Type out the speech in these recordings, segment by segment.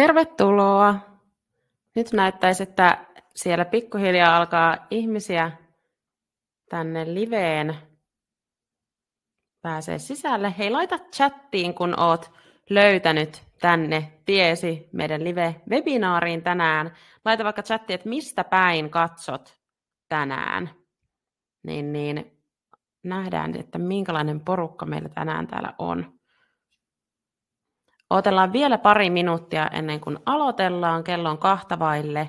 Tervetuloa. Nyt näyttäisi, että siellä pikkuhiljaa alkaa ihmisiä tänne liveen pääsee sisälle. Hei, laita chattiin, kun oot löytänyt tänne tiesi meidän live-webinaariin tänään. Laita vaikka chattiin, että mistä päin katsot tänään. Niin, niin nähdään, että minkälainen porukka meillä tänään täällä on. Otellaan vielä pari minuuttia ennen kuin aloitellaan. Kello on kahta vaille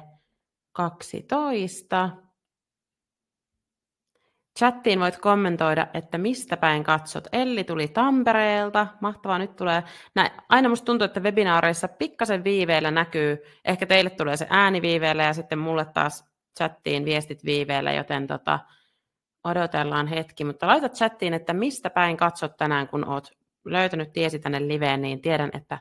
12. Chattiin voit kommentoida, että mistä päin katsot. Elli tuli Tampereelta. Mahtavaa, nyt tulee. Näin. Aina musta tuntuu, että webinaareissa pikkasen viiveellä näkyy. Ehkä teille tulee se ääni viiveellä ja sitten mulle taas chattiin viestit viiveellä, joten tota, odotellaan hetki. Mutta laita chattiin, että mistä päin katsot tänään, kun oot löytänyt tiesi tänne liveen, niin tiedän, että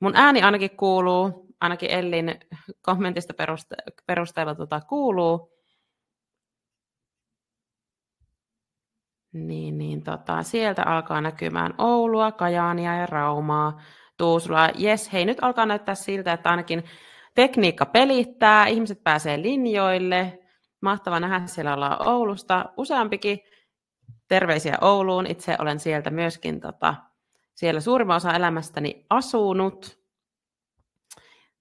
mun ääni ainakin kuuluu, ainakin Ellin kommentista peruste- perusteella tota kuuluu. Niin, niin tota, sieltä alkaa näkymään Oulua, Kajaania ja Raumaa, Tuusulaa. Jes, hei, nyt alkaa näyttää siltä, että ainakin tekniikka pelittää, ihmiset pääsee linjoille. Mahtava nähdä, siellä ollaan Oulusta useampikin. Terveisiä Ouluun, itse olen sieltä myöskin tota, siellä suurimman osa elämästäni asunut.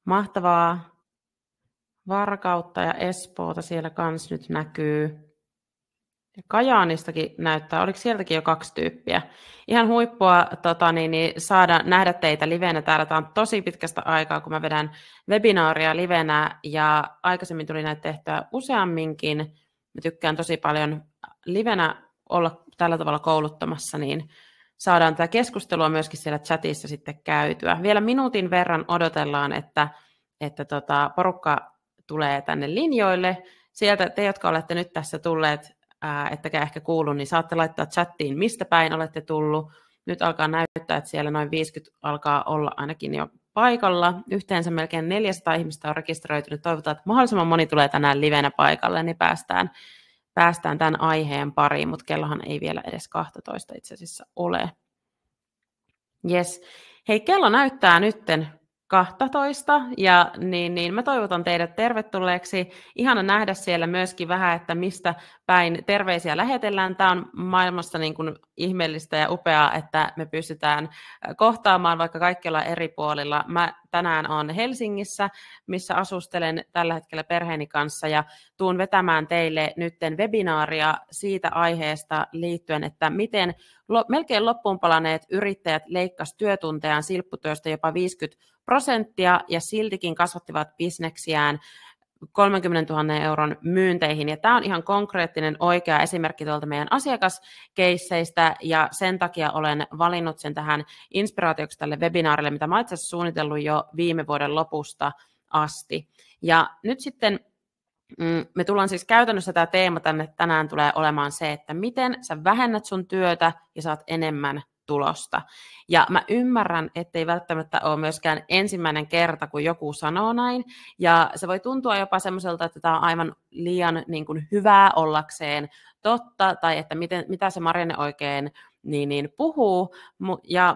Mahtavaa Varkautta ja Espoota siellä kans nyt näkyy. Ja Kajaanistakin näyttää, oliko sieltäkin jo kaksi tyyppiä. Ihan huippua tota, niin, niin, saada nähdä teitä livenä täällä. Tämä on tosi pitkästä aikaa, kun mä vedän webinaaria livenä ja aikaisemmin tuli näitä tehtyä useamminkin. Mä tykkään tosi paljon livenä olla tällä tavalla kouluttamassa, niin saadaan tätä keskustelua myöskin siellä chatissa sitten käytyä. Vielä minuutin verran odotellaan, että, että tota, porukka tulee tänne linjoille. Sieltä te, jotka olette nyt tässä tulleet, ää, ettekä ehkä kuulu, niin saatte laittaa chattiin, mistä päin olette tullut. Nyt alkaa näyttää, että siellä noin 50 alkaa olla ainakin jo paikalla. Yhteensä melkein 400 ihmistä on rekisteröitynyt. Toivotaan, että mahdollisimman moni tulee tänään livenä paikalle, niin päästään päästään tämän aiheen pariin, mutta kellohan ei vielä edes 12 itse asiassa ole. Yes. Hei, kello näyttää nytten 12, ja niin, niin mä toivotan teidät tervetulleeksi. Ihana nähdä siellä myöskin vähän, että mistä päin terveisiä lähetellään. Tämä on maailmassa niin kuin ihmeellistä ja upeaa, että me pystytään kohtaamaan vaikka kaikkialla eri puolilla. Mä tänään on Helsingissä, missä asustelen tällä hetkellä perheeni kanssa ja tuun vetämään teille nytten webinaaria siitä aiheesta liittyen, että miten lo- melkein loppuun palaneet yrittäjät leikkasivat työtuntejaan silpputyöstä jopa 50 prosenttia ja siltikin kasvattivat bisneksiään 30 000 euron myynteihin. Ja tämä on ihan konkreettinen oikea esimerkki tuolta meidän asiakaskeisseistä ja sen takia olen valinnut sen tähän inspiraatioksi tälle webinaarille, mitä mä itse suunnitellut jo viime vuoden lopusta asti. Ja nyt sitten mm, me tullaan siis käytännössä tämä teema tänne tänään tulee olemaan se, että miten sä vähennät sun työtä ja saat enemmän tulosta. Ja mä ymmärrän, ettei välttämättä ole myöskään ensimmäinen kerta, kun joku sanoo näin. Ja se voi tuntua jopa semmoiselta, että tämä on aivan liian niin kuin, hyvää ollakseen totta, tai että miten, mitä se Marianne oikein niin, niin puhuu. Ja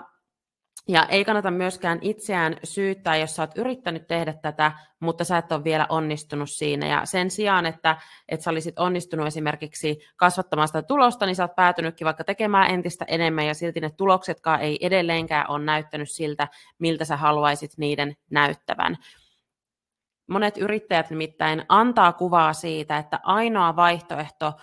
ja ei kannata myöskään itseään syyttää, jos sä oot yrittänyt tehdä tätä, mutta sä et ole vielä onnistunut siinä. Ja sen sijaan, että, että sä olisit onnistunut esimerkiksi kasvattamaan sitä tulosta, niin sä oot päätynytkin vaikka tekemään entistä enemmän, ja silti ne tuloksetkaan ei edelleenkään ole näyttänyt siltä, miltä sä haluaisit niiden näyttävän. Monet yrittäjät nimittäin antaa kuvaa siitä, että ainoa vaihtoehto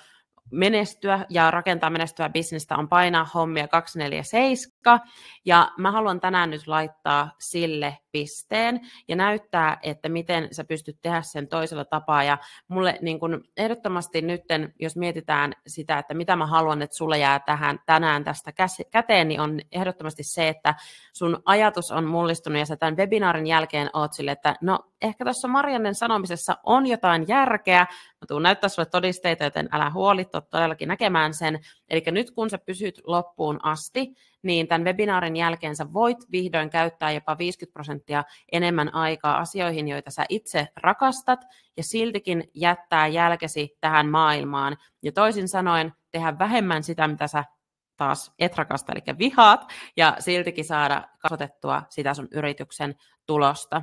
menestyä ja rakentaa menestyä bisnestä on painaa hommia 247. Ja mä haluan tänään nyt laittaa sille pisteen ja näyttää, että miten sä pystyt tehdä sen toisella tapaa. Ja mulle niin kun ehdottomasti nytten, jos mietitään sitä, että mitä mä haluan, että sulle jää tähän tänään tästä käteen, niin on ehdottomasti se, että sun ajatus on mullistunut ja sä tämän webinaarin jälkeen oot sille, että no ehkä tuossa Mariannen sanomisessa on jotain järkeä. Mä tuun näyttää sulle todisteita, joten älä huoli, todellakin näkemään sen. Eli nyt kun sä pysyt loppuun asti, niin tämän webinaarin jälkeen sä voit vihdoin käyttää jopa 50 prosenttia enemmän aikaa asioihin, joita sä itse rakastat, ja siltikin jättää jälkesi tähän maailmaan. Ja toisin sanoen, tehdä vähemmän sitä, mitä sä taas et rakasta, eli vihaat, ja siltikin saada kasvatettua sitä sun yrityksen tulosta.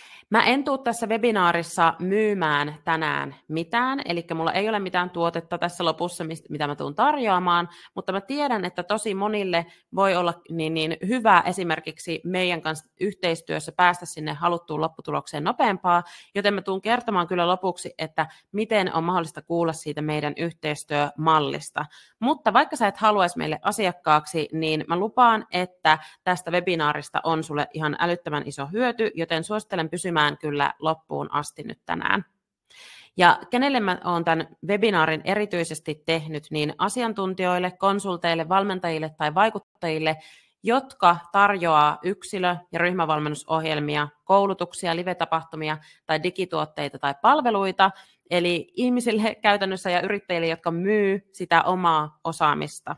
Mä en tule tässä webinaarissa myymään tänään mitään, eli mulla ei ole mitään tuotetta tässä lopussa, mitä mä tuun tarjoamaan, mutta mä tiedän, että tosi monille voi olla niin, niin hyvä esimerkiksi meidän kanssa yhteistyössä päästä sinne haluttuun lopputulokseen nopeampaa, joten mä tuun kertomaan kyllä lopuksi, että miten on mahdollista kuulla siitä meidän yhteistyömallista. Mutta vaikka sä et haluaisi meille asiakkaaksi, niin mä lupaan, että tästä webinaarista on sulle ihan älyttömän iso hyöty, joten suosittelen pysymään käymään kyllä loppuun asti nyt tänään. Ja kenelle mä oon tämän webinaarin erityisesti tehnyt, niin asiantuntijoille, konsulteille, valmentajille tai vaikuttajille, jotka tarjoaa yksilö- ja ryhmävalmennusohjelmia, koulutuksia, live-tapahtumia tai digituotteita tai palveluita, eli ihmisille käytännössä ja yrittäjille, jotka myy sitä omaa osaamista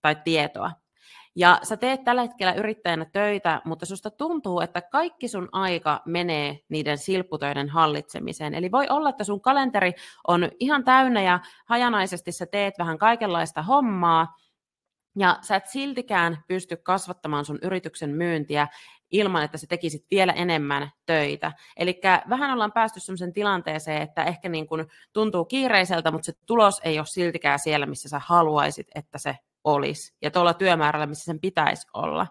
tai tietoa. Ja sä teet tällä hetkellä yrittäjänä töitä, mutta susta tuntuu, että kaikki sun aika menee niiden silpputöiden hallitsemiseen. Eli voi olla, että sun kalenteri on ihan täynnä ja hajanaisesti sä teet vähän kaikenlaista hommaa, ja sä et siltikään pysty kasvattamaan sun yrityksen myyntiä ilman, että sä tekisit vielä enemmän töitä. Eli vähän ollaan päästy sellaiseen tilanteeseen, että ehkä niin kun tuntuu kiireiseltä, mutta se tulos ei ole siltikään siellä, missä sä haluaisit, että se olisi ja tuolla työmäärällä, missä sen pitäisi olla.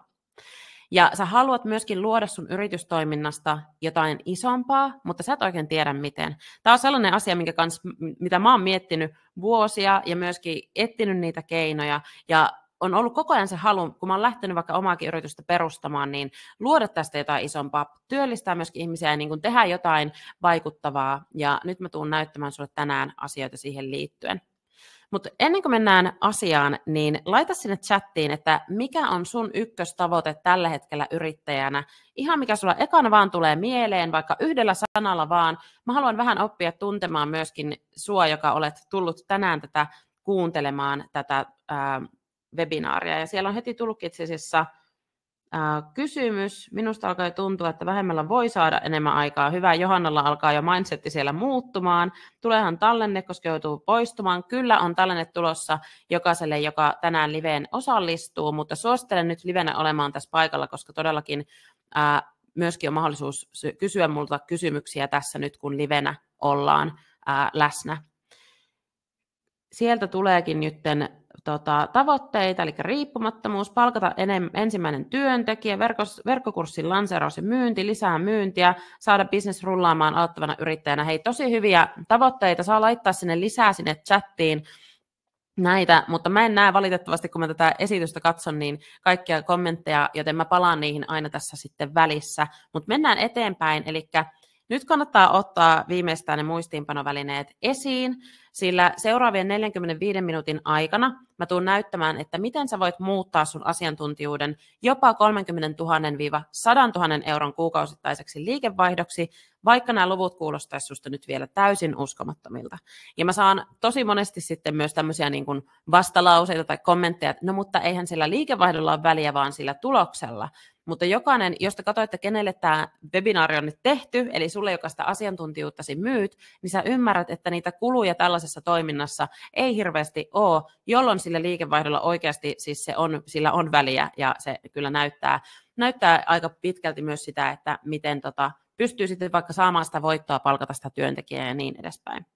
Ja sä haluat myöskin luoda sun yritystoiminnasta jotain isompaa, mutta sä et oikein tiedä miten. Tämä on sellainen asia, minkä kans, mitä mä oon miettinyt vuosia ja myöskin etsinyt niitä keinoja. Ja on ollut koko ajan se halu, kun mä oon lähtenyt vaikka omaakin yritystä perustamaan, niin luoda tästä jotain isompaa, työllistää myöskin ihmisiä ja niin kuin tehdä jotain vaikuttavaa. Ja nyt mä tuun näyttämään sulle tänään asioita siihen liittyen. Mutta ennen kuin mennään asiaan, niin laita sinne chattiin, että mikä on sun ykköstavoite tällä hetkellä yrittäjänä. Ihan mikä sulla ekana vaan tulee mieleen, vaikka yhdellä sanalla vaan. Mä haluan vähän oppia tuntemaan myöskin sua, joka olet tullut tänään tätä kuuntelemaan tätä ää, webinaaria. Ja siellä on heti tullut itse asiassa Äh, kysymys. Minusta alkaa tuntua, että vähemmällä voi saada enemmän aikaa. Hyvä, Johannalla alkaa jo mindsetti siellä muuttumaan. Tuleehan tallenne, koska joutuu poistumaan. Kyllä on tallenne tulossa jokaiselle, joka tänään liveen osallistuu, mutta suosittelen nyt livenä olemaan tässä paikalla, koska todellakin ää, äh, myöskin on mahdollisuus kysyä multa kysymyksiä tässä nyt, kun livenä ollaan ää, äh, läsnä. Sieltä tuleekin nytten tota, tavoitteita, eli riippumattomuus, palkata enem, ensimmäinen työntekijä, verkos, verkkokurssin lanseeraus ja myynti, lisää myyntiä, saada business rullaamaan auttavana yrittäjänä. Hei, tosi hyviä tavoitteita, saa laittaa sinne lisää sinne chattiin näitä, mutta mä en näe valitettavasti, kun mä tätä esitystä katson, niin kaikkia kommentteja, joten mä palaan niihin aina tässä sitten välissä. Mutta mennään eteenpäin, eli nyt kannattaa ottaa viimeistään ne muistiinpanovälineet esiin, sillä seuraavien 45 minuutin aikana Mä tuun näyttämään, että miten sä voit muuttaa sun asiantuntijuuden jopa 30 000-100 000 euron kuukausittaiseksi liikevaihdoksi, vaikka nämä luvut kuulostaisi susta nyt vielä täysin uskomattomilta. Ja mä saan tosi monesti sitten myös tämmöisiä niin kuin vastalauseita tai kommentteja, että no mutta eihän sillä liikevaihdolla ole väliä, vaan sillä tuloksella. Mutta jokainen, jos te katsoitte, kenelle tämä webinaari on nyt tehty, eli sulle, joka sitä asiantuntijuuttasi myyt, niin sä ymmärrät, että niitä kuluja tällaisessa toiminnassa ei hirveästi ole, jolloin sillä liikevaihdolla oikeasti, siis se on, sillä on väliä ja se kyllä näyttää, näyttää aika pitkälti myös sitä, että miten tota, pystyy sitten vaikka saamaan sitä voittoa, palkata sitä työntekijää ja niin edespäin.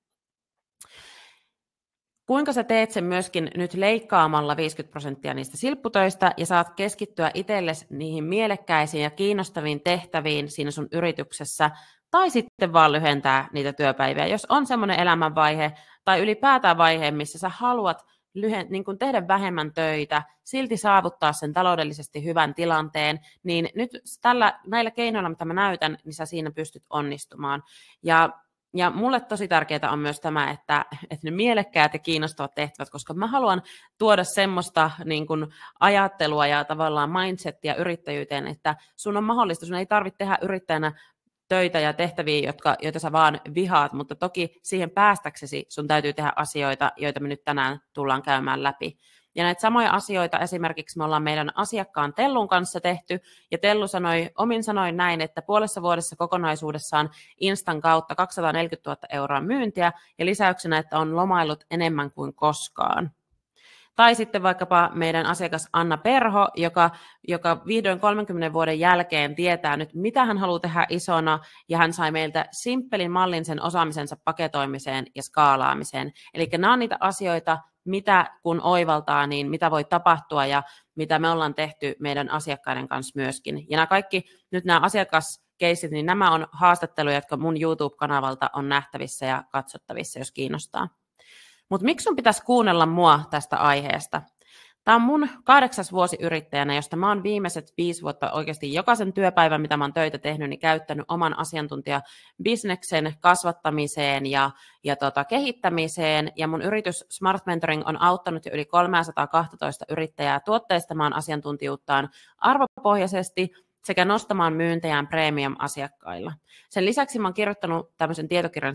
Kuinka sä teet sen myöskin nyt leikkaamalla 50 prosenttia niistä silpputöistä ja saat keskittyä itsellesi niihin mielekkäisiin ja kiinnostaviin tehtäviin siinä sun yrityksessä, tai sitten vaan lyhentää niitä työpäiviä, jos on semmoinen elämänvaihe tai ylipäätään vaihe, missä sä haluat lyhen, niin kuin tehdä vähemmän töitä, silti saavuttaa sen taloudellisesti hyvän tilanteen, niin nyt tällä, näillä keinoilla, mitä mä näytän, niin sä siinä pystyt onnistumaan. Ja ja mulle tosi tärkeää on myös tämä, että, että ne mielekkäät ja kiinnostavat tehtävät, koska mä haluan tuoda semmoista niin kuin, ajattelua ja tavallaan mindsettiä yrittäjyyteen, että sun on mahdollista, sun ei tarvitse tehdä yrittäjänä töitä ja tehtäviä, jotka, joita sä vaan vihaat, mutta toki siihen päästäksesi sun täytyy tehdä asioita, joita me nyt tänään tullaan käymään läpi. Ja näitä samoja asioita esimerkiksi me ollaan meidän asiakkaan Tellun kanssa tehty, ja Tellu sanoi omin sanoin näin, että puolessa vuodessa kokonaisuudessaan Instan kautta 240 000 euroa myyntiä, ja lisäyksenä, että on lomaillut enemmän kuin koskaan. Tai sitten vaikkapa meidän asiakas Anna Perho, joka, joka vihdoin 30 vuoden jälkeen tietää nyt, mitä hän haluaa tehdä isona, ja hän sai meiltä simppelin mallin sen osaamisensa paketoimiseen ja skaalaamiseen. Eli nämä on niitä asioita, mitä kun oivaltaa, niin mitä voi tapahtua ja mitä me ollaan tehty meidän asiakkaiden kanssa myöskin. Ja nämä kaikki, nyt nämä Keisit, niin nämä on haastatteluja, jotka mun YouTube-kanavalta on nähtävissä ja katsottavissa, jos kiinnostaa. Mutta miksi sun pitäisi kuunnella mua tästä aiheesta? Tämä on mun kahdeksas vuosi yrittäjänä, josta mä oon viimeiset viisi vuotta oikeasti jokaisen työpäivän, mitä mä oon töitä tehnyt, niin käyttänyt oman asiantuntijabisneksen kasvattamiseen ja, ja tota, kehittämiseen. Ja mun yritys Smart Mentoring on auttanut jo yli 312 yrittäjää tuotteistamaan asiantuntijuuttaan arvopohjaisesti sekä nostamaan myyntejään premium-asiakkailla. Sen lisäksi mä oon kirjoittanut tämmöisen tietokirjan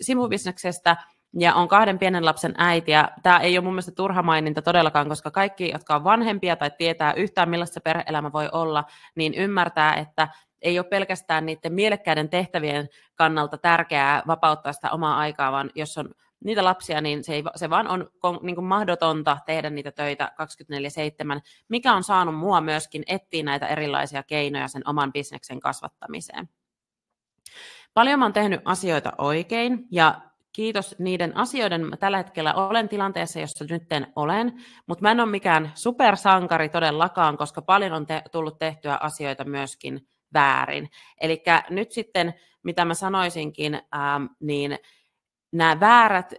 sivubisneksestä, ja on kahden pienen lapsen äiti. Ja tämä ei ole mun mielestä turha maininta todellakaan, koska kaikki, jotka on vanhempia tai tietää yhtään millaista perheelämä voi olla, niin ymmärtää, että ei ole pelkästään niiden mielekkäiden tehtävien kannalta tärkeää vapauttaa sitä omaa aikaa, vaan jos on niitä lapsia, niin se, ei, se vaan on niin kuin mahdotonta tehdä niitä töitä 24-7, mikä on saanut mua myöskin etsiä näitä erilaisia keinoja sen oman bisneksen kasvattamiseen. Paljon mä oon tehnyt asioita oikein ja kiitos niiden asioiden. Mä tällä hetkellä olen tilanteessa, jossa nytten olen, mutta mä en ole mikään supersankari todellakaan, koska paljon on te- tullut tehtyä asioita myöskin väärin. Eli nyt sitten, mitä mä sanoisinkin, ähm, niin nämä väärät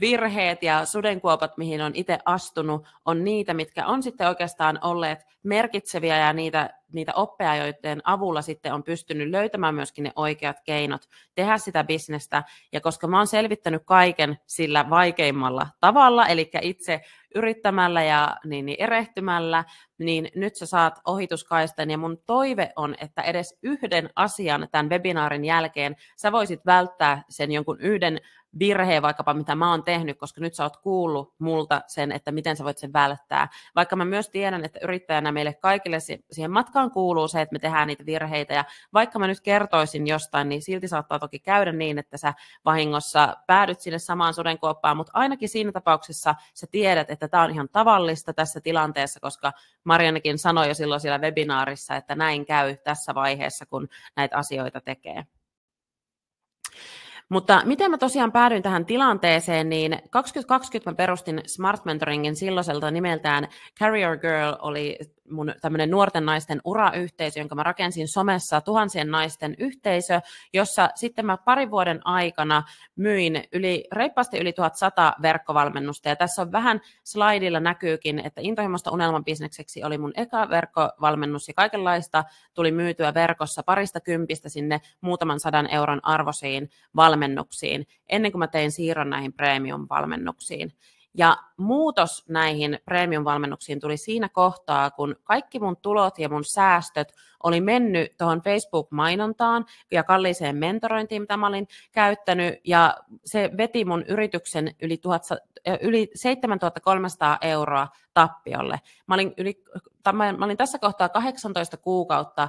virheet ja sudenkuopat, mihin on itse astunut, on niitä, mitkä on sitten oikeastaan olleet merkitseviä ja niitä, niitä oppeja, joiden avulla sitten on pystynyt löytämään myöskin ne oikeat keinot tehdä sitä bisnestä. Ja koska mä oon selvittänyt kaiken sillä vaikeimmalla tavalla, eli itse yrittämällä ja niin, niin erehtymällä, niin nyt sä saat ohituskaistan. Ja mun toive on, että edes yhden asian tämän webinaarin jälkeen sä voisit välttää sen jonkun yhden virheen vaikkapa, mitä mä oon tehnyt, koska nyt sä oot kuullut multa sen, että miten sä voit sen välttää. Vaikka mä myös tiedän, että yrittäjänä meille kaikille siihen matkaan kuuluu se, että me tehdään niitä virheitä, ja vaikka mä nyt kertoisin jostain, niin silti saattaa toki käydä niin, että sä vahingossa päädyt sinne samaan sudenkuoppaan, mutta ainakin siinä tapauksessa sä tiedät, että että tämä on ihan tavallista tässä tilanteessa, koska Mariannekin sanoi jo silloin siellä webinaarissa, että näin käy tässä vaiheessa, kun näitä asioita tekee. Mutta miten mä tosiaan päädyin tähän tilanteeseen, niin 2020 mä perustin Smart Mentoringin silloiselta nimeltään Career Girl oli mun tämmöinen nuorten naisten urayhteisö, jonka mä rakensin somessa, tuhansien naisten yhteisö, jossa sitten mä parin vuoden aikana myin yli, reippaasti yli 1100 verkkovalmennusta. Ja tässä on vähän slaidilla näkyykin, että intohimosta bisnekseksi oli mun eka verkkovalmennus ja kaikenlaista tuli myytyä verkossa parista kympistä sinne muutaman sadan euron arvoisiin valmennuksiin, ennen kuin mä tein siirron näihin premium-valmennuksiin. Ja muutos näihin premium-valmennuksiin tuli siinä kohtaa, kun kaikki mun tulot ja mun säästöt oli mennyt tuohon Facebook-mainontaan ja kalliiseen mentorointiin, mitä mä olin käyttänyt, ja se veti mun yrityksen yli, 1000, yli 7300 euroa tappiolle. Mä olin, yli, mä olin tässä kohtaa 18 kuukautta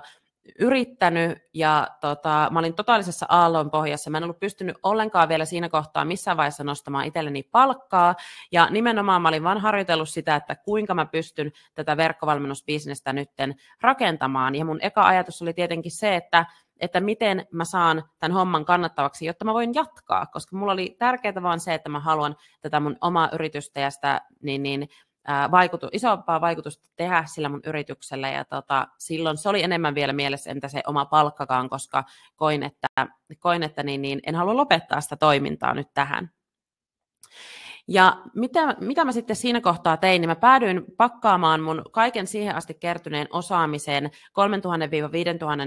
yrittänyt ja tota, mä olin totaalisessa aallon pohjassa. Mä en ollut pystynyt ollenkaan vielä siinä kohtaa missään vaiheessa nostamaan itselleni palkkaa ja nimenomaan mä olin vaan harjoitellut sitä, että kuinka mä pystyn tätä verkkovalmennusbisnestä nytten rakentamaan ja mun eka ajatus oli tietenkin se, että että miten mä saan tämän homman kannattavaksi, jotta mä voin jatkaa, koska mulla oli tärkeää vaan se, että mä haluan tätä mun omaa yritystä ja sitä, niin, niin vaikutu, isompaa vaikutusta tehdä sillä mun yrityksellä ja tota, silloin se oli enemmän vielä mielessä, entä se oma palkkakaan, koska koin, että, koin, että niin, niin, en halua lopettaa sitä toimintaa nyt tähän. Ja mitä, mitä mä sitten siinä kohtaa tein, niin mä päädyin pakkaamaan mun kaiken siihen asti kertyneen osaamiseen 3000-5000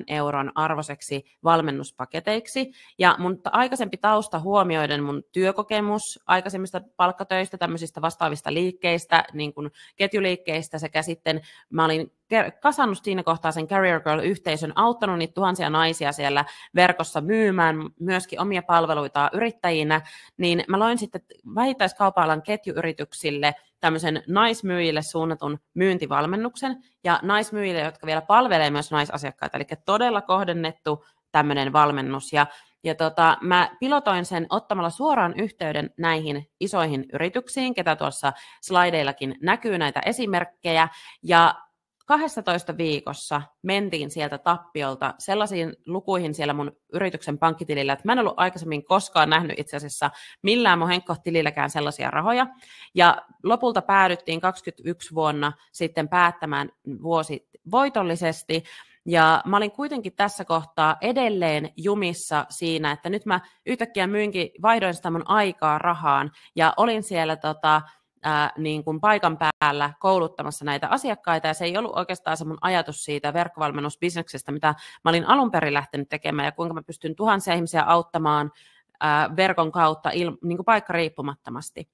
euron arvoseksi valmennuspaketeiksi. Ja mun aikaisempi tausta huomioiden mun työkokemus aikaisemmista palkkatöistä, tämmöisistä vastaavista liikkeistä, niin kuin ketjuliikkeistä sekä sitten mä olin kasannut siinä kohtaa sen Career Girl-yhteisön, auttanut niitä tuhansia naisia siellä verkossa myymään myöskin omia palveluita yrittäjinä, niin mä loin sitten vähittäiskaupa ketjuyrityksille tämmöisen naismyyjille suunnatun myyntivalmennuksen ja naismyyjille, jotka vielä palvelee myös naisasiakkaita, eli todella kohdennettu tämmöinen valmennus. Ja ja tota, mä pilotoin sen ottamalla suoraan yhteyden näihin isoihin yrityksiin, ketä tuossa slaideillakin näkyy näitä esimerkkejä. Ja 12 viikossa mentiin sieltä tappiolta sellaisiin lukuihin siellä mun yrityksen pankkitilillä, että mä en ollut aikaisemmin koskaan nähnyt itse asiassa millään mun henkkohtililläkään sellaisia rahoja. Ja lopulta päädyttiin 21 vuonna sitten päättämään vuosi voitollisesti. Ja mä olin kuitenkin tässä kohtaa edelleen jumissa siinä, että nyt mä yhtäkkiä myynkin, vaihdoin sitä mun aikaa rahaan ja olin siellä tota, ää, niin kuin paikan päällä kouluttamassa näitä asiakkaita, ja se ei ollut oikeastaan se mun ajatus siitä verkkovalmennusbisneksestä, mitä mä olin alun perin lähtenyt tekemään, ja kuinka mä pystyn tuhansia ihmisiä auttamaan ää, verkon kautta il, niin kuin paikka riippumattomasti.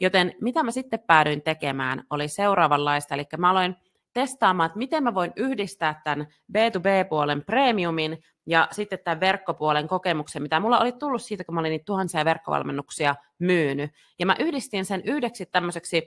Joten mitä mä sitten päädyin tekemään, oli seuraavanlaista, eli mä aloin testaamaan, että miten mä voin yhdistää tämän B2B-puolen premiumin ja sitten tämän verkkopuolen kokemuksen, mitä mulla oli tullut siitä, kun mä olin niitä tuhansia verkkovalmennuksia myynyt. Ja mä yhdistin sen yhdeksi tämmöiseksi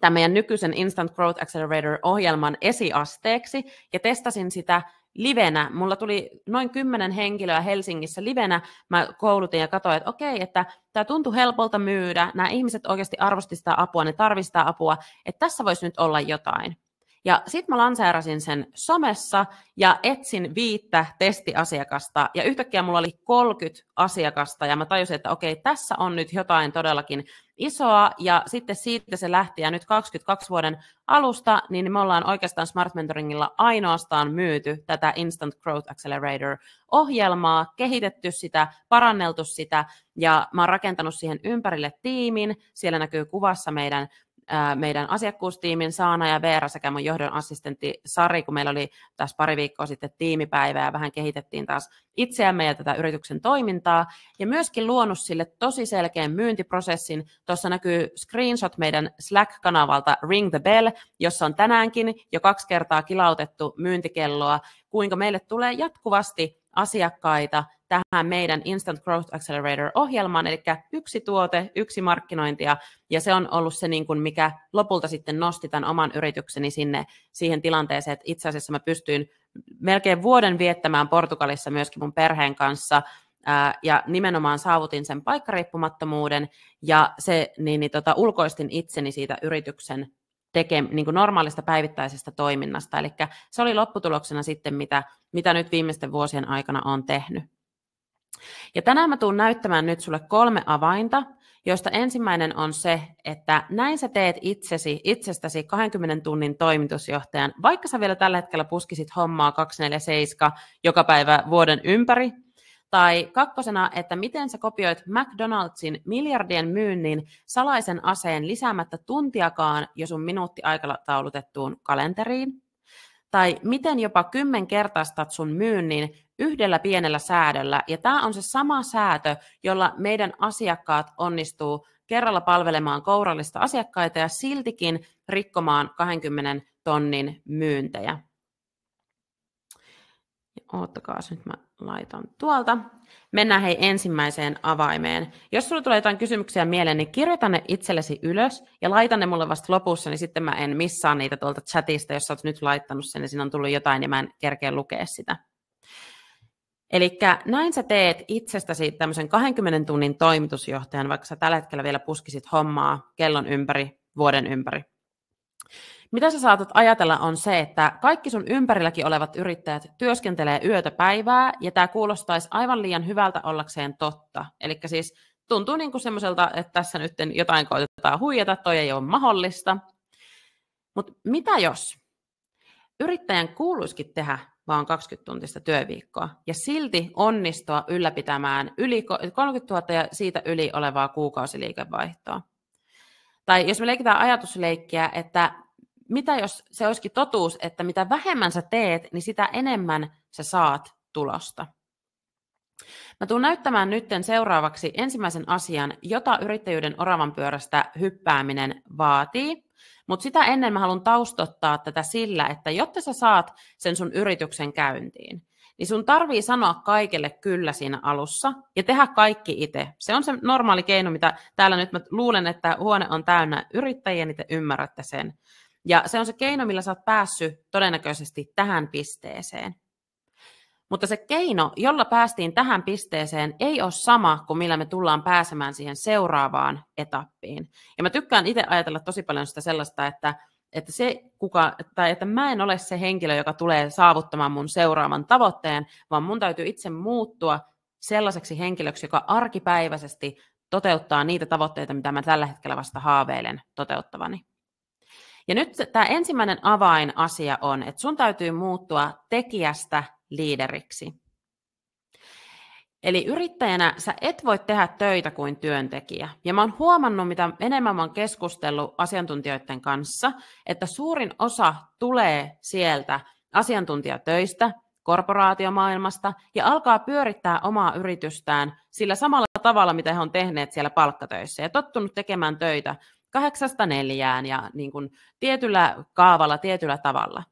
tämän meidän nykyisen Instant Growth Accelerator-ohjelman esiasteeksi ja testasin sitä livenä. Mulla tuli noin kymmenen henkilöä Helsingissä livenä. Mä koulutin ja katsoin, että okei, että tämä tuntui helpolta myydä. Nämä ihmiset oikeasti arvostivat sitä apua, ne tarvistaa apua. Että tässä voisi nyt olla jotain. Ja sitten mä lanseerasin sen somessa ja etsin viittä testiasiakasta ja yhtäkkiä mulla oli 30 asiakasta ja mä tajusin, että okei, tässä on nyt jotain todellakin isoa ja sitten siitä se lähti ja nyt 22 vuoden alusta, niin me ollaan oikeastaan Smart Mentoringilla ainoastaan myyty tätä Instant Growth Accelerator-ohjelmaa, kehitetty sitä, paranneltu sitä ja mä oon rakentanut siihen ympärille tiimin, siellä näkyy kuvassa meidän meidän asiakkuustiimin Saana ja Veera sekä mun johdon assistentti Sari, kun meillä oli tässä pari viikkoa sitten tiimipäivää ja vähän kehitettiin taas itseämme ja tätä yrityksen toimintaa ja myöskin luonut sille tosi selkeän myyntiprosessin. Tuossa näkyy screenshot meidän Slack-kanavalta Ring the Bell, jossa on tänäänkin jo kaksi kertaa kilautettu myyntikelloa, kuinka meille tulee jatkuvasti asiakkaita tähän meidän Instant Growth Accelerator-ohjelmaan, eli yksi tuote, yksi markkinointia, ja se on ollut se, niin kuin mikä lopulta sitten nosti tämän oman yritykseni sinne siihen tilanteeseen, että itse asiassa mä pystyin melkein vuoden viettämään Portugalissa myöskin mun perheen kanssa, ja nimenomaan saavutin sen paikkariippumattomuuden ja se, niin, niin tota, ulkoistin itseni siitä yrityksen teke, niin kuin normaalista päivittäisestä toiminnasta. Eli se oli lopputuloksena sitten, mitä, mitä nyt viimeisten vuosien aikana on tehnyt. Ja tänään mä tuun näyttämään nyt sulle kolme avainta, joista ensimmäinen on se, että näin sä teet itsesi, itsestäsi 20 tunnin toimitusjohtajan, vaikka sä vielä tällä hetkellä puskisit hommaa 247 joka päivä vuoden ympäri, tai kakkosena, että miten sä kopioit McDonaldsin miljardien myynnin salaisen aseen lisäämättä tuntiakaan jo sun taulutettuun kalenteriin. Tai miten jopa kymmenkertaistat sun myynnin yhdellä pienellä säädöllä. Ja tämä on se sama säätö, jolla meidän asiakkaat onnistuu kerralla palvelemaan kourallista asiakkaita ja siltikin rikkomaan 20 tonnin myyntejä. Ja oottakaa, nyt mä laitan tuolta. Mennään hei ensimmäiseen avaimeen. Jos sulla tulee jotain kysymyksiä mieleen, niin kirjoita ne itsellesi ylös ja laita ne mulle vasta lopussa, niin sitten mä en missaa niitä tuolta chatista, jos sä oot nyt laittanut sen, niin siinä on tullut jotain ja mä en kerkeä lukea sitä. Eli näin sä teet itsestäsi tämmöisen 20 tunnin toimitusjohtajan, vaikka sä tällä hetkellä vielä puskisit hommaa kellon ympäri, vuoden ympäri. Mitä sä saatat ajatella on se, että kaikki sun ympärilläkin olevat yrittäjät työskentelee yötä päivää, ja tämä kuulostaisi aivan liian hyvältä ollakseen totta. Eli siis tuntuu niin kuin semmoiselta, että tässä nyt jotain koitetaan huijata, toi ei ole mahdollista. Mutta mitä jos yrittäjän kuuluisikin tehdä vaan 20-tuntista työviikkoa, ja silti onnistua ylläpitämään yli 30 000 ja siitä yli olevaa kuukausiliikevaihtoa. Tai jos me leikitään ajatusleikkiä, että mitä jos se olisikin totuus, että mitä vähemmän sä teet, niin sitä enemmän sä saat tulosta. Mä tuun näyttämään nyt seuraavaksi ensimmäisen asian, jota yrittäjyyden oravan pyörästä hyppääminen vaatii, mutta sitä ennen mä haluan taustottaa tätä sillä, että jotta sä saat sen sun yrityksen käyntiin, niin sun tarvii sanoa kaikille kyllä siinä alussa ja tehdä kaikki itse. Se on se normaali keino, mitä täällä nyt mä luulen, että huone on täynnä yrittäjiä, niin te ymmärrätte sen. Ja se on se keino, millä sä oot päässyt todennäköisesti tähän pisteeseen. Mutta se keino, jolla päästiin tähän pisteeseen, ei ole sama kuin millä me tullaan pääsemään siihen seuraavaan etappiin. Ja mä tykkään itse ajatella tosi paljon sitä sellaista, että, että se kuka, tai että mä en ole se henkilö, joka tulee saavuttamaan mun seuraavan tavoitteen, vaan mun täytyy itse muuttua sellaiseksi henkilöksi, joka arkipäiväisesti toteuttaa niitä tavoitteita, mitä mä tällä hetkellä vasta haaveilen toteuttavani. Ja nyt tämä ensimmäinen avainasia on, että sun täytyy muuttua tekijästä liideriksi. Eli yrittäjänä sä et voi tehdä töitä kuin työntekijä. Ja mä oon huomannut, mitä enemmän mä oon keskustellut asiantuntijoiden kanssa, että suurin osa tulee sieltä asiantuntijatöistä, korporaatiomaailmasta ja alkaa pyörittää omaa yritystään sillä samalla tavalla, mitä he on tehneet siellä palkkatöissä ja tottunut tekemään töitä kahdeksasta neljään ja niin kuin tietyllä kaavalla, tietyllä tavalla.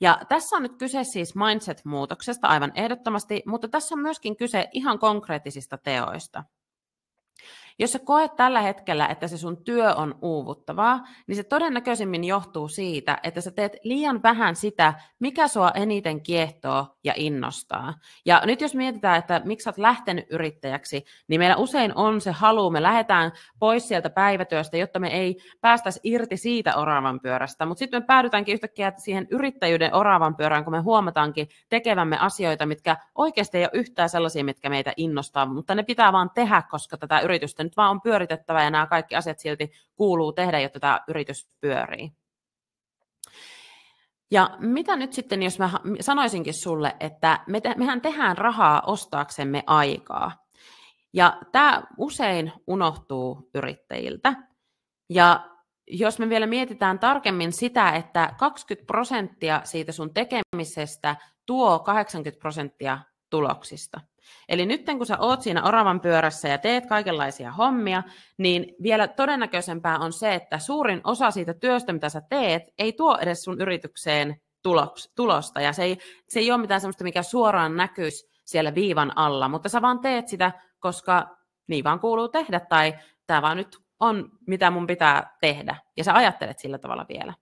Ja tässä on nyt kyse siis mindset-muutoksesta aivan ehdottomasti, mutta tässä on myöskin kyse ihan konkreettisista teoista. Jos sä koet tällä hetkellä, että se sun työ on uuvuttavaa, niin se todennäköisimmin johtuu siitä, että sä teet liian vähän sitä, mikä sua eniten kiehtoo ja innostaa. Ja nyt jos mietitään, että miksi sä oot lähtenyt yrittäjäksi, niin meillä usein on se halu, me lähdetään pois sieltä päivätyöstä, jotta me ei päästäisi irti siitä oravan pyörästä, mutta sitten me päädytäänkin yhtäkkiä siihen yrittäjyyden oravan pyörään, kun me huomataankin tekevämme asioita, mitkä oikeasti ei ole yhtään sellaisia, mitkä meitä innostaa, mutta ne pitää vaan tehdä, koska tätä yritystä nyt vaan on pyöritettävä ja nämä kaikki asiat silti kuuluu tehdä, jotta tämä yritys pyörii. Ja mitä nyt sitten, jos mä sanoisinkin sulle, että me te, mehän tehdään rahaa ostaaksemme aikaa. Ja tämä usein unohtuu yrittäjiltä. Ja jos me vielä mietitään tarkemmin sitä, että 20 prosenttia siitä sun tekemisestä tuo 80 prosenttia tuloksista. Eli nyt kun sä oot siinä oravan pyörässä ja teet kaikenlaisia hommia, niin vielä todennäköisempää on se, että suurin osa siitä työstä, mitä sä teet, ei tuo edes sun yritykseen tulosta. Ja se ei, se ei ole mitään sellaista, mikä suoraan näkyisi siellä viivan alla, mutta sä vaan teet sitä, koska niin vaan kuuluu tehdä tai tämä vaan nyt on, mitä mun pitää tehdä. Ja sä ajattelet sillä tavalla vielä.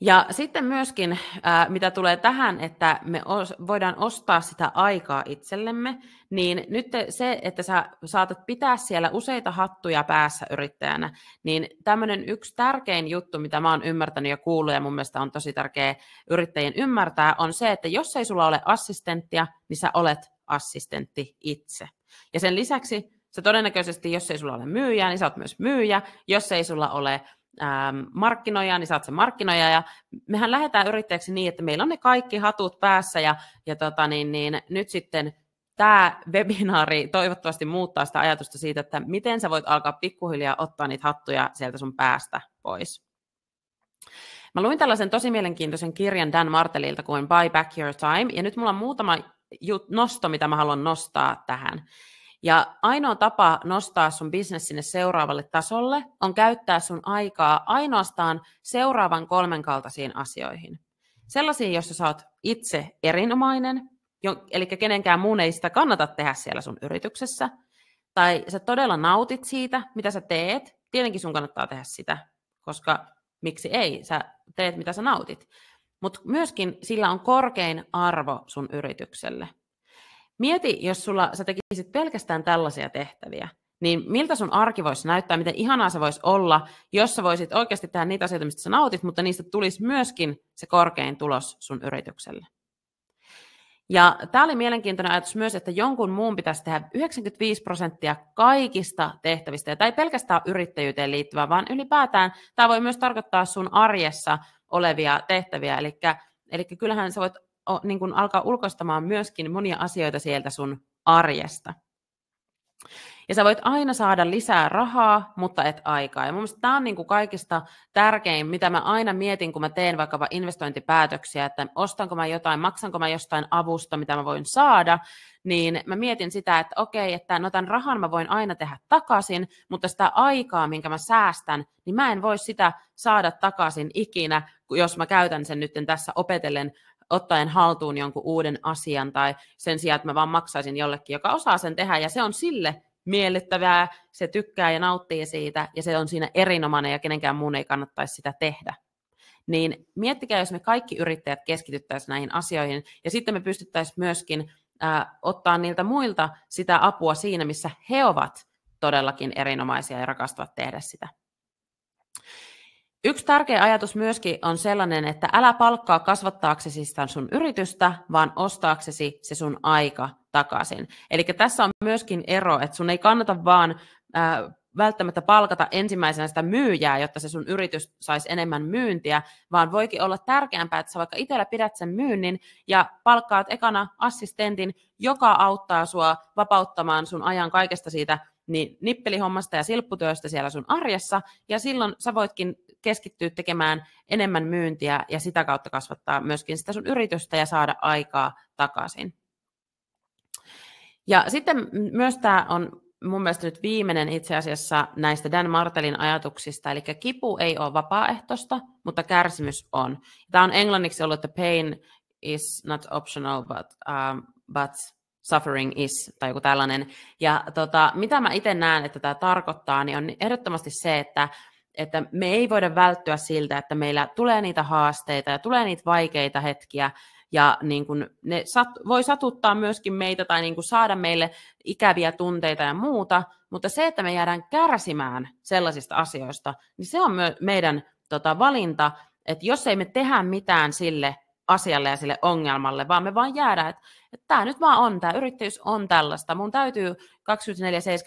Ja sitten myöskin, äh, mitä tulee tähän, että me voidaan ostaa sitä aikaa itsellemme, niin nyt se, että sä saatat pitää siellä useita hattuja päässä yrittäjänä, niin tämmöinen yksi tärkein juttu, mitä mä oon ymmärtänyt ja kuullut ja mun mielestä on tosi tärkeä yrittäjien ymmärtää, on se, että jos ei sulla ole assistenttia, niin sä olet assistentti itse. Ja sen lisäksi Sä todennäköisesti, jos ei sulla ole myyjää, niin sä oot myös myyjä. Jos ei sulla ole ähm, markkinoija, niin sä oot se markkinoija. Ja mehän lähdetään yrittäjäksi niin, että meillä on ne kaikki hatut päässä ja, ja tota, niin, niin, nyt sitten tämä webinaari toivottavasti muuttaa sitä ajatusta siitä, että miten sä voit alkaa pikkuhiljaa ottaa niitä hattuja sieltä sun päästä pois. Mä luin tällaisen tosi mielenkiintoisen kirjan Dan Martelilta kuin Buy Back Your Time, ja nyt mulla on muutama nosto, mitä mä haluan nostaa tähän. Ja ainoa tapa nostaa sun bisnes sinne seuraavalle tasolle on käyttää sun aikaa ainoastaan seuraavan kolmen kaltaisiin asioihin. Sellaisiin, joissa sä oot itse erinomainen, jo, eli kenenkään muun ei sitä kannata tehdä siellä sun yrityksessä, tai sä todella nautit siitä, mitä sä teet, tietenkin sun kannattaa tehdä sitä, koska miksi ei, sä teet mitä sä nautit. Mutta myöskin sillä on korkein arvo sun yritykselle. Mieti, jos sulla, sä tekisit pelkästään tällaisia tehtäviä, niin miltä sun arki voisi näyttää, miten ihanaa se voisi olla, jos sä voisit oikeasti tehdä niitä asioita, mistä sä nautit, mutta niistä tulisi myöskin se korkein tulos sun yritykselle. Ja tämä oli mielenkiintoinen ajatus myös, että jonkun muun pitäisi tehdä 95 prosenttia kaikista tehtävistä. Ja tämä ei pelkästään yrittäjyyteen liittyvää, vaan ylipäätään tämä voi myös tarkoittaa sun arjessa olevia tehtäviä. Eli, eli kyllähän sä voit niin kuin alkaa ulkoistamaan myöskin monia asioita sieltä sun arjesta. Ja sä voit aina saada lisää rahaa, mutta et aikaa. Ja mun mielestä tämä on niin kuin kaikista tärkein, mitä mä aina mietin, kun mä teen vaikkapa investointipäätöksiä, että ostanko mä jotain, maksanko mä jostain avusta, mitä mä voin saada, niin mä mietin sitä, että okei, että no tämän rahan mä voin aina tehdä takaisin, mutta sitä aikaa, minkä mä säästän, niin mä en voi sitä saada takaisin ikinä, jos mä käytän sen nyt tässä opetellen ottaen haltuun jonkun uuden asian tai sen sijaan, että mä vaan maksaisin jollekin, joka osaa sen tehdä ja se on sille miellyttävää, se tykkää ja nauttii siitä ja se on siinä erinomainen ja kenenkään muun ei kannattaisi sitä tehdä. Niin miettikää, jos me kaikki yrittäjät keskityttäisiin näihin asioihin ja sitten me pystyttäisiin myöskin äh, ottaa niiltä muilta sitä apua siinä, missä he ovat todellakin erinomaisia ja rakastavat tehdä sitä. Yksi tärkeä ajatus myöskin on sellainen, että älä palkkaa kasvattaaksesi sitä sun yritystä, vaan ostaaksesi se sun aika takaisin. Eli tässä on myöskin ero, että sun ei kannata vaan äh, välttämättä palkata ensimmäisenä sitä myyjää, jotta se sun yritys saisi enemmän myyntiä, vaan voikin olla tärkeämpää, että sä vaikka itsellä pidät sen myynnin ja palkkaat ekana assistentin, joka auttaa sua vapauttamaan sun ajan kaikesta siitä niin nippelihommasta ja silpputyöstä siellä sun arjessa, ja silloin sä voitkin keskittyä tekemään enemmän myyntiä ja sitä kautta kasvattaa myöskin sitä sun yritystä ja saada aikaa takaisin. Ja sitten myös tämä on mun mielestä nyt viimeinen itse asiassa näistä Dan Martelin ajatuksista, eli kipu ei ole vapaaehtoista, mutta kärsimys on. Tämä on englanniksi ollut, että pain is not optional, but, um, but suffering is, tai joku tällainen. Ja tota, mitä mä itse näen, että tämä tarkoittaa, niin on ehdottomasti se, että että me ei voida välttyä siltä, että meillä tulee niitä haasteita ja tulee niitä vaikeita hetkiä, ja niin kuin ne sat, voi satuttaa myöskin meitä tai niin kuin saada meille ikäviä tunteita ja muuta, mutta se, että me jäädään kärsimään sellaisista asioista, niin se on myö, meidän tota, valinta, että jos ei me tehdä mitään sille asialle ja sille ongelmalle, vaan me vaan jäädään, että, että tämä nyt vaan on, tämä yrittäjyys on tällaista, mun täytyy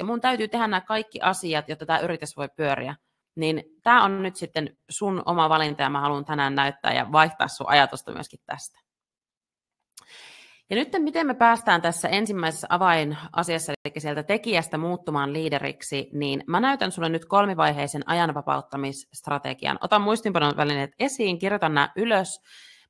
24-7, mun täytyy tehdä nämä kaikki asiat, jotta tämä yritys voi pyöriä. Niin tämä on nyt sitten sun oma valinta ja mä haluan tänään näyttää ja vaihtaa sun ajatusta myöskin tästä. Ja nyt miten me päästään tässä ensimmäisessä avainasiassa, eli sieltä tekijästä muuttumaan liideriksi, niin mä näytän sulle nyt kolmivaiheisen ajanvapauttamisstrategian. Otan muistinpanon välineet esiin, kirjoitan nämä ylös.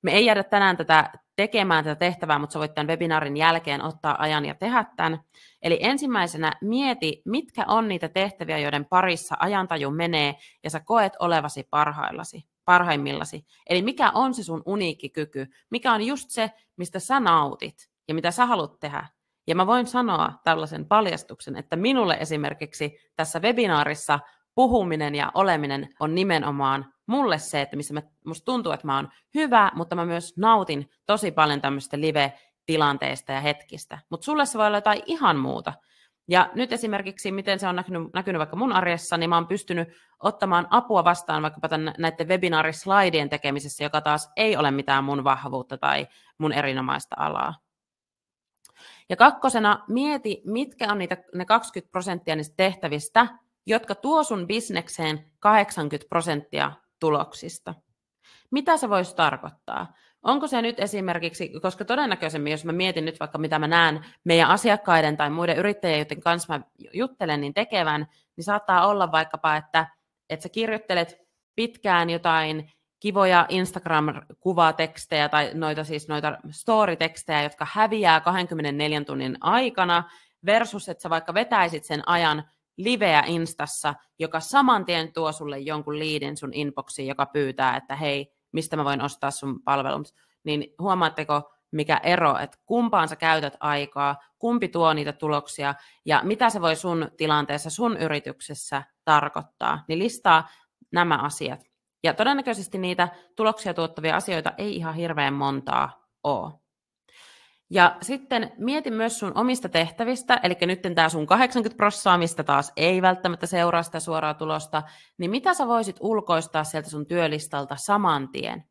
Me ei jäädä tänään tätä tekemään tätä tehtävää, mutta sä voit tämän webinaarin jälkeen ottaa ajan ja tehdä tämän. Eli ensimmäisenä mieti, mitkä on niitä tehtäviä, joiden parissa ajantaju menee ja sä koet olevasi parhaillasi, parhaimmillasi. Eli mikä on se sun uniikki kyky, mikä on just se, mistä sä nautit ja mitä sä haluat tehdä. Ja mä voin sanoa tällaisen paljastuksen, että minulle esimerkiksi tässä webinaarissa puhuminen ja oleminen on nimenomaan mulle se, että missä mä, musta tuntuu, että mä oon hyvä, mutta mä myös nautin tosi paljon tämmöistä live-tilanteista ja hetkistä. Mutta sulle se voi olla jotain ihan muuta. Ja nyt esimerkiksi, miten se on näkynyt, näkynyt vaikka mun arjessa, niin mä oon pystynyt ottamaan apua vastaan vaikkapa tämän, näiden webinaarislaidien tekemisessä, joka taas ei ole mitään mun vahvuutta tai mun erinomaista alaa. Ja kakkosena, mieti, mitkä on niitä, ne 20 prosenttia niistä tehtävistä, jotka tuo sun bisnekseen 80 prosenttia tuloksista. Mitä se voisi tarkoittaa? Onko se nyt esimerkiksi, koska todennäköisemmin, jos mä mietin nyt vaikka mitä mä näen meidän asiakkaiden tai muiden yrittäjien, joiden kanssa mä juttelen, niin tekevän, niin saattaa olla vaikkapa, että, että sä kirjoittelet pitkään jotain kivoja Instagram-kuvatekstejä tai noita siis noita story-tekstejä, jotka häviää 24 tunnin aikana versus, että sä vaikka vetäisit sen ajan liveä Instassa, joka saman tien tuo sulle jonkun liidin sun inboxiin, joka pyytää, että hei, mistä mä voin ostaa sun palvelun, niin huomaatteko, mikä ero, että kumpaan sä käytät aikaa, kumpi tuo niitä tuloksia ja mitä se voi sun tilanteessa, sun yrityksessä tarkoittaa, niin listaa nämä asiat. Ja todennäköisesti niitä tuloksia tuottavia asioita ei ihan hirveän montaa ole. Ja sitten mieti myös sun omista tehtävistä, eli nyt tämä sun 80 prossaa, mistä taas ei välttämättä seuraa sitä suoraa tulosta, niin mitä sä voisit ulkoistaa sieltä sun työlistalta saman tien?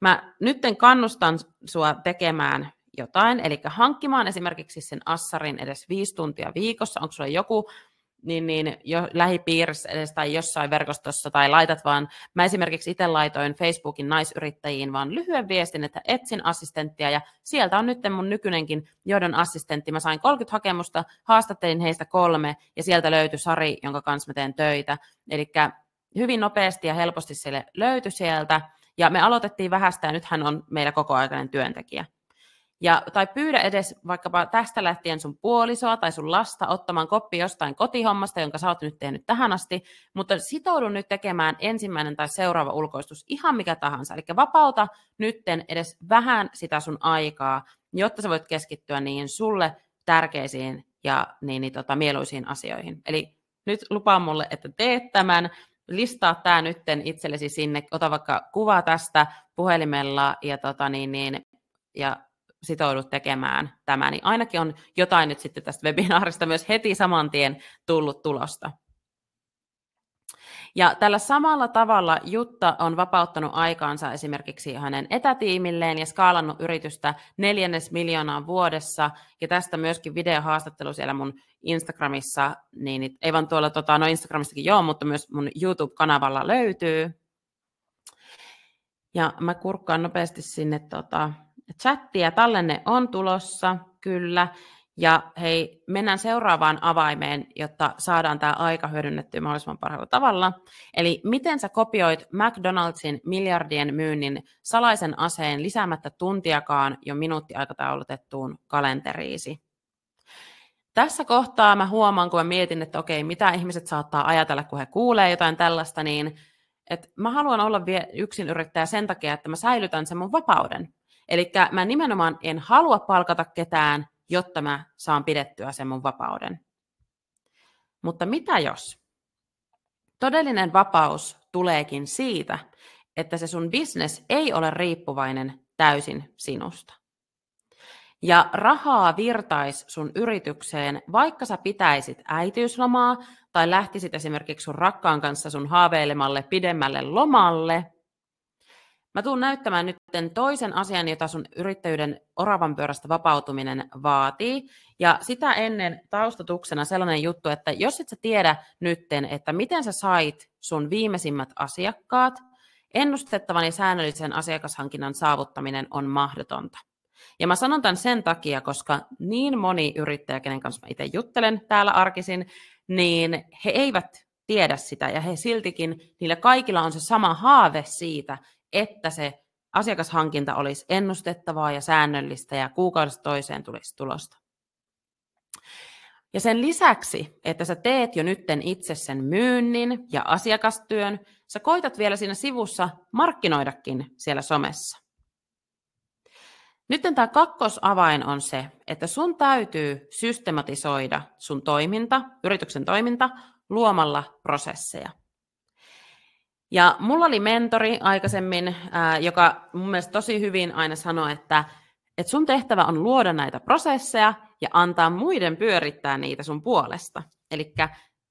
Mä nytten kannustan sua tekemään jotain, eli hankkimaan esimerkiksi sen assarin edes viisi tuntia viikossa, onko sulla joku niin, niin jo lähipiirissä edes tai jossain verkostossa tai laitat vaan, mä esimerkiksi itse laitoin Facebookin naisyrittäjiin vaan lyhyen viestin, että etsin assistenttia ja sieltä on nyt mun nykyinenkin johdon assistentti. Mä sain 30 hakemusta, haastattelin heistä kolme ja sieltä löytyi Sari, jonka kanssa mä teen töitä. Eli hyvin nopeasti ja helposti sille löytyi sieltä ja me aloitettiin vähästä ja nyt hän on meillä kokoaikainen työntekijä. Ja, tai pyydä edes vaikkapa tästä lähtien sun puolisoa tai sun lasta ottamaan koppi jostain kotihommasta, jonka sä oot nyt tehnyt tähän asti, mutta sitoudu nyt tekemään ensimmäinen tai seuraava ulkoistus, ihan mikä tahansa. Eli vapauta nytten edes vähän sitä sun aikaa, jotta sä voit keskittyä niihin sulle tärkeisiin ja niin, niin tota, mieluisiin asioihin. Eli nyt lupaa mulle, että teet tämän, listaa tämä nytten itsellesi sinne, ota vaikka kuva tästä puhelimella ja, tota, niin, niin, ja sitoudut tekemään tämä, niin ainakin on jotain nyt sitten tästä webinaarista myös heti saman tien tullut tulosta. Ja tällä samalla tavalla Jutta on vapauttanut aikaansa esimerkiksi hänen etätiimilleen ja skaalannut yritystä neljännes miljoonaan vuodessa. Ja tästä myöskin videohaastattelu siellä mun Instagramissa, niin ei vaan tuolla tota, no Instagramistakin joo, mutta myös mun YouTube-kanavalla löytyy. Ja mä kurkkaan nopeasti sinne tota, Chatti ja tallenne on tulossa, kyllä. Ja hei, mennään seuraavaan avaimeen, jotta saadaan tämä aika hyödynnettyä mahdollisimman parhaalla tavalla. Eli miten sä kopioit McDonaldsin miljardien myynnin salaisen aseen lisäämättä tuntiakaan jo minuuttiaikataulutettuun kalenteriisi? Tässä kohtaa mä huomaan, kun mä mietin, että okei, mitä ihmiset saattaa ajatella, kun he kuulee jotain tällaista, niin että mä haluan olla vielä yksin yrittäjä sen takia, että mä säilytän sen mun vapauden. Eli mä nimenomaan en halua palkata ketään, jotta mä saan pidettyä sen mun vapauden. Mutta mitä jos? Todellinen vapaus tuleekin siitä, että se sun business ei ole riippuvainen täysin sinusta. Ja rahaa virtais sun yritykseen, vaikka sä pitäisit äitiyslomaa tai lähtisit esimerkiksi sun rakkaan kanssa sun haaveilemalle pidemmälle lomalle. Mä tuun näyttämään nyt sitten toisen asian, jota sun yrittäjyyden oravan pyörästä vapautuminen vaatii. Ja sitä ennen taustatuksena sellainen juttu, että jos et sä tiedä nytten, että miten sä sait sun viimeisimmät asiakkaat, ennustettavan ja säännöllisen asiakashankinnan saavuttaminen on mahdotonta. Ja mä sanon tämän sen takia, koska niin moni yrittäjä, kenen kanssa mä itse juttelen täällä arkisin, niin he eivät tiedä sitä ja he siltikin, niillä kaikilla on se sama haave siitä, että se asiakashankinta olisi ennustettavaa ja säännöllistä ja kuukaudesta toiseen tulisi tulosta. Ja sen lisäksi, että sä teet jo nytten itse sen myynnin ja asiakastyön, sä koitat vielä siinä sivussa markkinoidakin siellä somessa. Nyt tämä kakkosavain on se, että sun täytyy systematisoida sun toiminta, yrityksen toiminta, luomalla prosesseja. Ja mulla oli mentori aikaisemmin, ää, joka mun mielestä tosi hyvin aina sanoi, että et sun tehtävä on luoda näitä prosesseja ja antaa muiden pyörittää niitä sun puolesta. Eli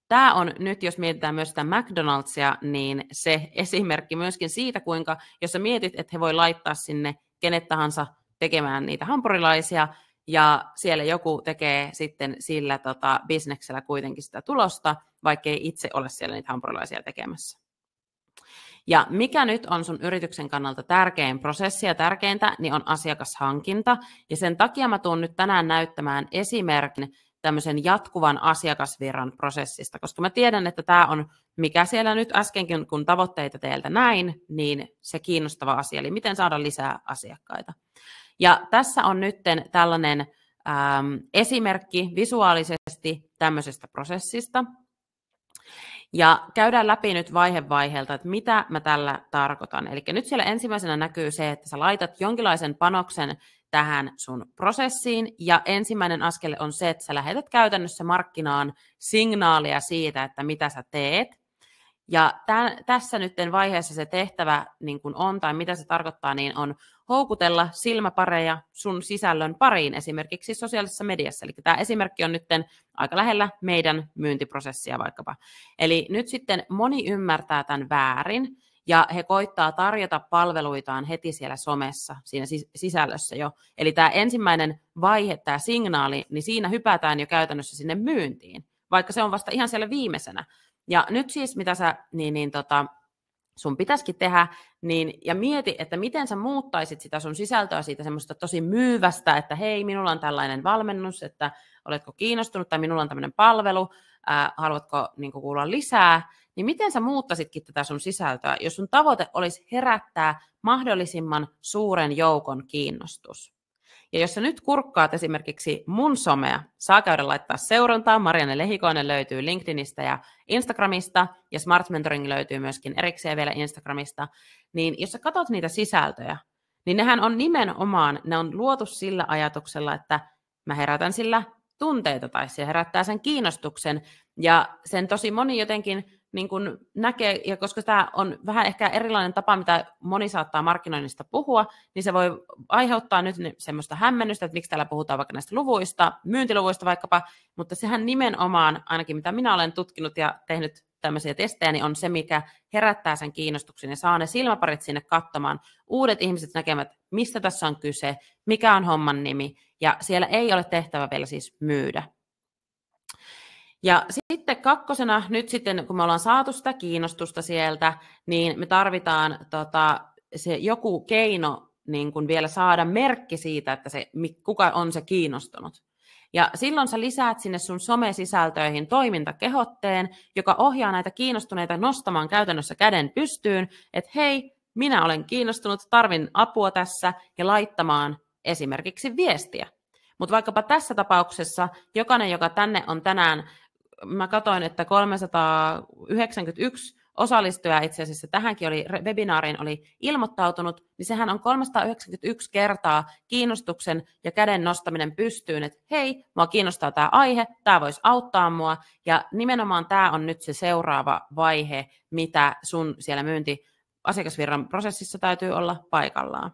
tämä on nyt, jos mietitään myös sitä McDonald'sia, niin se esimerkki myöskin siitä, kuinka, jos sä mietit, että he voi laittaa sinne kenet tahansa tekemään niitä hampurilaisia, ja siellä joku tekee sitten sillä tota, bisneksellä kuitenkin sitä tulosta, vaikka ei itse ole siellä niitä hampurilaisia tekemässä. Ja mikä nyt on sun yrityksen kannalta tärkein prosessi ja tärkeintä, niin on asiakashankinta. Ja sen takia mä tuun nyt tänään näyttämään esimerkin tämmöisen jatkuvan asiakasvirran prosessista, koska mä tiedän, että tämä on, mikä siellä nyt äskenkin, kun tavoitteita teiltä näin, niin se kiinnostava asia, eli miten saada lisää asiakkaita. Ja tässä on nyt tällainen ähm, esimerkki visuaalisesti tämmöisestä prosessista, ja käydään läpi nyt vaihe vaiheelta, että mitä mä tällä tarkoitan. Eli nyt siellä ensimmäisenä näkyy se, että sä laitat jonkinlaisen panoksen tähän sun prosessiin, ja ensimmäinen askel on se, että sä lähetät käytännössä markkinaan signaalia siitä, että mitä sä teet, ja tämän, tässä nyt vaiheessa se tehtävä niin kun on, tai mitä se tarkoittaa, niin on houkutella silmäpareja sun sisällön pariin esimerkiksi sosiaalisessa mediassa. Eli tämä esimerkki on nyt aika lähellä meidän myyntiprosessia vaikkapa. Eli nyt sitten moni ymmärtää tämän väärin ja he koittaa tarjota palveluitaan heti siellä somessa, siinä sisällössä jo. Eli tämä ensimmäinen vaihe, tämä signaali, niin siinä hypätään jo käytännössä sinne myyntiin, vaikka se on vasta ihan siellä viimeisenä. Ja nyt siis, mitä sä niin, niin tota, sun pitäisikin tehdä, niin, ja mieti, että miten sä muuttaisit sitä sun sisältöä siitä semmoista tosi myyvästä, että hei, minulla on tällainen valmennus, että oletko kiinnostunut, tai minulla on tämmöinen palvelu, äh, haluatko niin kuin, kuulla lisää, niin miten sä muuttaisitkin tätä sun sisältöä, jos sun tavoite olisi herättää mahdollisimman suuren joukon kiinnostus? Ja jos sä nyt kurkkaat esimerkiksi mun somea, saa käydä laittaa seurantaa. Marianne Lehikoinen löytyy LinkedInistä ja Instagramista, ja Smart Mentoring löytyy myöskin erikseen vielä Instagramista. Niin jos sä katsot niitä sisältöjä, niin nehän on nimenomaan, ne on luotu sillä ajatuksella, että mä herätän sillä tunteita tai se herättää sen kiinnostuksen. Ja sen tosi moni jotenkin niin kuin näkee, ja koska tämä on vähän ehkä erilainen tapa, mitä moni saattaa markkinoinnista puhua, niin se voi aiheuttaa nyt semmoista hämmennystä, että miksi täällä puhutaan vaikka näistä luvuista, myyntiluvuista vaikkapa, mutta sehän nimenomaan, ainakin mitä minä olen tutkinut ja tehnyt tämmöisiä testejä, niin on se, mikä herättää sen kiinnostuksen ja saa ne silmäparit sinne katsomaan. Uudet ihmiset näkevät, mistä tässä on kyse, mikä on homman nimi, ja siellä ei ole tehtävä vielä siis myydä. Ja sitten kakkosena, nyt sitten kun me ollaan saatu sitä kiinnostusta sieltä, niin me tarvitaan tota, se joku keino niin kuin vielä saada merkki siitä, että se, kuka on se kiinnostunut. Ja silloin sä lisäät sinne sun somesisältöihin toimintakehotteen, joka ohjaa näitä kiinnostuneita nostamaan käytännössä käden pystyyn, että hei, minä olen kiinnostunut, tarvin apua tässä ja laittamaan esimerkiksi viestiä. Mutta vaikkapa tässä tapauksessa jokainen, joka tänne on tänään mä katsoin, että 391 osallistuja itse asiassa tähänkin oli, webinaariin oli ilmoittautunut, niin sehän on 391 kertaa kiinnostuksen ja käden nostaminen pystyyn, että hei, mua kiinnostaa tämä aihe, tämä voisi auttaa mua, ja nimenomaan tämä on nyt se seuraava vaihe, mitä sun siellä myynti asiakasvirran prosessissa täytyy olla paikallaan.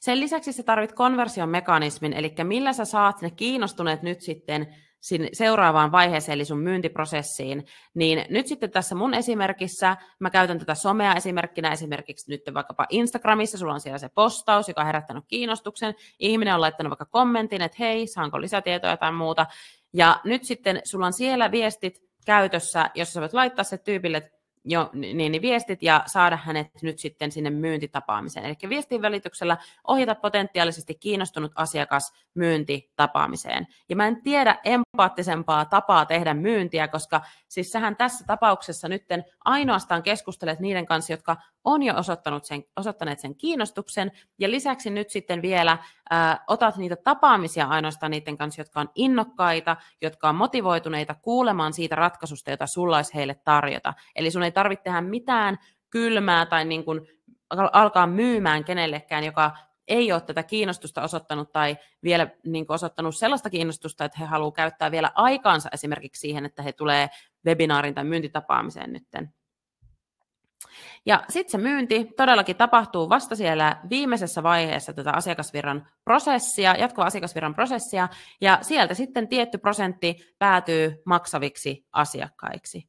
Sen lisäksi sä tarvit konversion mekanismin, eli millä sä saat ne kiinnostuneet nyt sitten sinne seuraavaan vaiheeseen, eli sun myyntiprosessiin, niin nyt sitten tässä mun esimerkissä, mä käytän tätä somea esimerkkinä esimerkiksi nyt vaikkapa Instagramissa, sulla on siellä se postaus, joka on herättänyt kiinnostuksen, ihminen on laittanut vaikka kommentin, että hei, saanko lisätietoja tai muuta, ja nyt sitten sulla on siellä viestit käytössä, jos sä voit laittaa se tyypille, että jo niin, niin viestit ja saada hänet nyt sitten sinne myyntitapaamiseen. Eli viestin välityksellä ohjata potentiaalisesti kiinnostunut asiakas myyntitapaamiseen. Ja mä en tiedä empaattisempaa tapaa tehdä myyntiä, koska siis sähän tässä tapauksessa nyt ainoastaan keskustelet niiden kanssa, jotka on jo osoittanut sen, osoittaneet sen kiinnostuksen, ja lisäksi nyt sitten vielä ää, otat niitä tapaamisia ainoastaan niiden kanssa, jotka on innokkaita, jotka on motivoituneita kuulemaan siitä ratkaisusta, jota sulla olisi heille tarjota. Eli sun ei tarvitse tehdä mitään kylmää tai niin kuin alkaa myymään kenellekään, joka ei ole tätä kiinnostusta osoittanut tai vielä niin osoittanut sellaista kiinnostusta, että he haluavat käyttää vielä aikaansa esimerkiksi siihen, että he tulee webinaarin tai myyntitapaamiseen nytten. Ja sitten se myynti todellakin tapahtuu vasta siellä viimeisessä vaiheessa tätä asiakasvirran prosessia, jatkuva asiakasvirran prosessia, ja sieltä sitten tietty prosentti päätyy maksaviksi asiakkaiksi.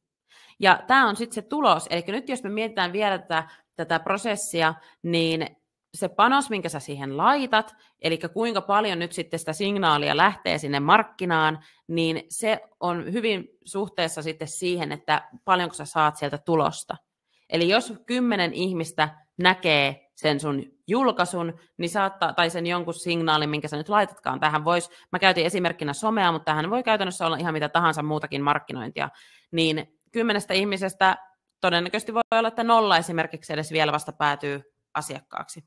Ja tämä on sitten se tulos, eli nyt jos me mietitään vielä tätä, tätä prosessia, niin se panos, minkä sä siihen laitat, eli kuinka paljon nyt sitten sitä signaalia lähtee sinne markkinaan, niin se on hyvin suhteessa sitten siihen, että paljonko sä saat sieltä tulosta. Eli jos kymmenen ihmistä näkee sen sun julkaisun, niin saattaa, tai sen jonkun signaalin, minkä sä nyt laitatkaan. Tähän voisi, mä käytin esimerkkinä somea, mutta tähän voi käytännössä olla ihan mitä tahansa muutakin markkinointia. Niin kymmenestä ihmisestä todennäköisesti voi olla, että nolla esimerkiksi edes vielä vasta päätyy asiakkaaksi.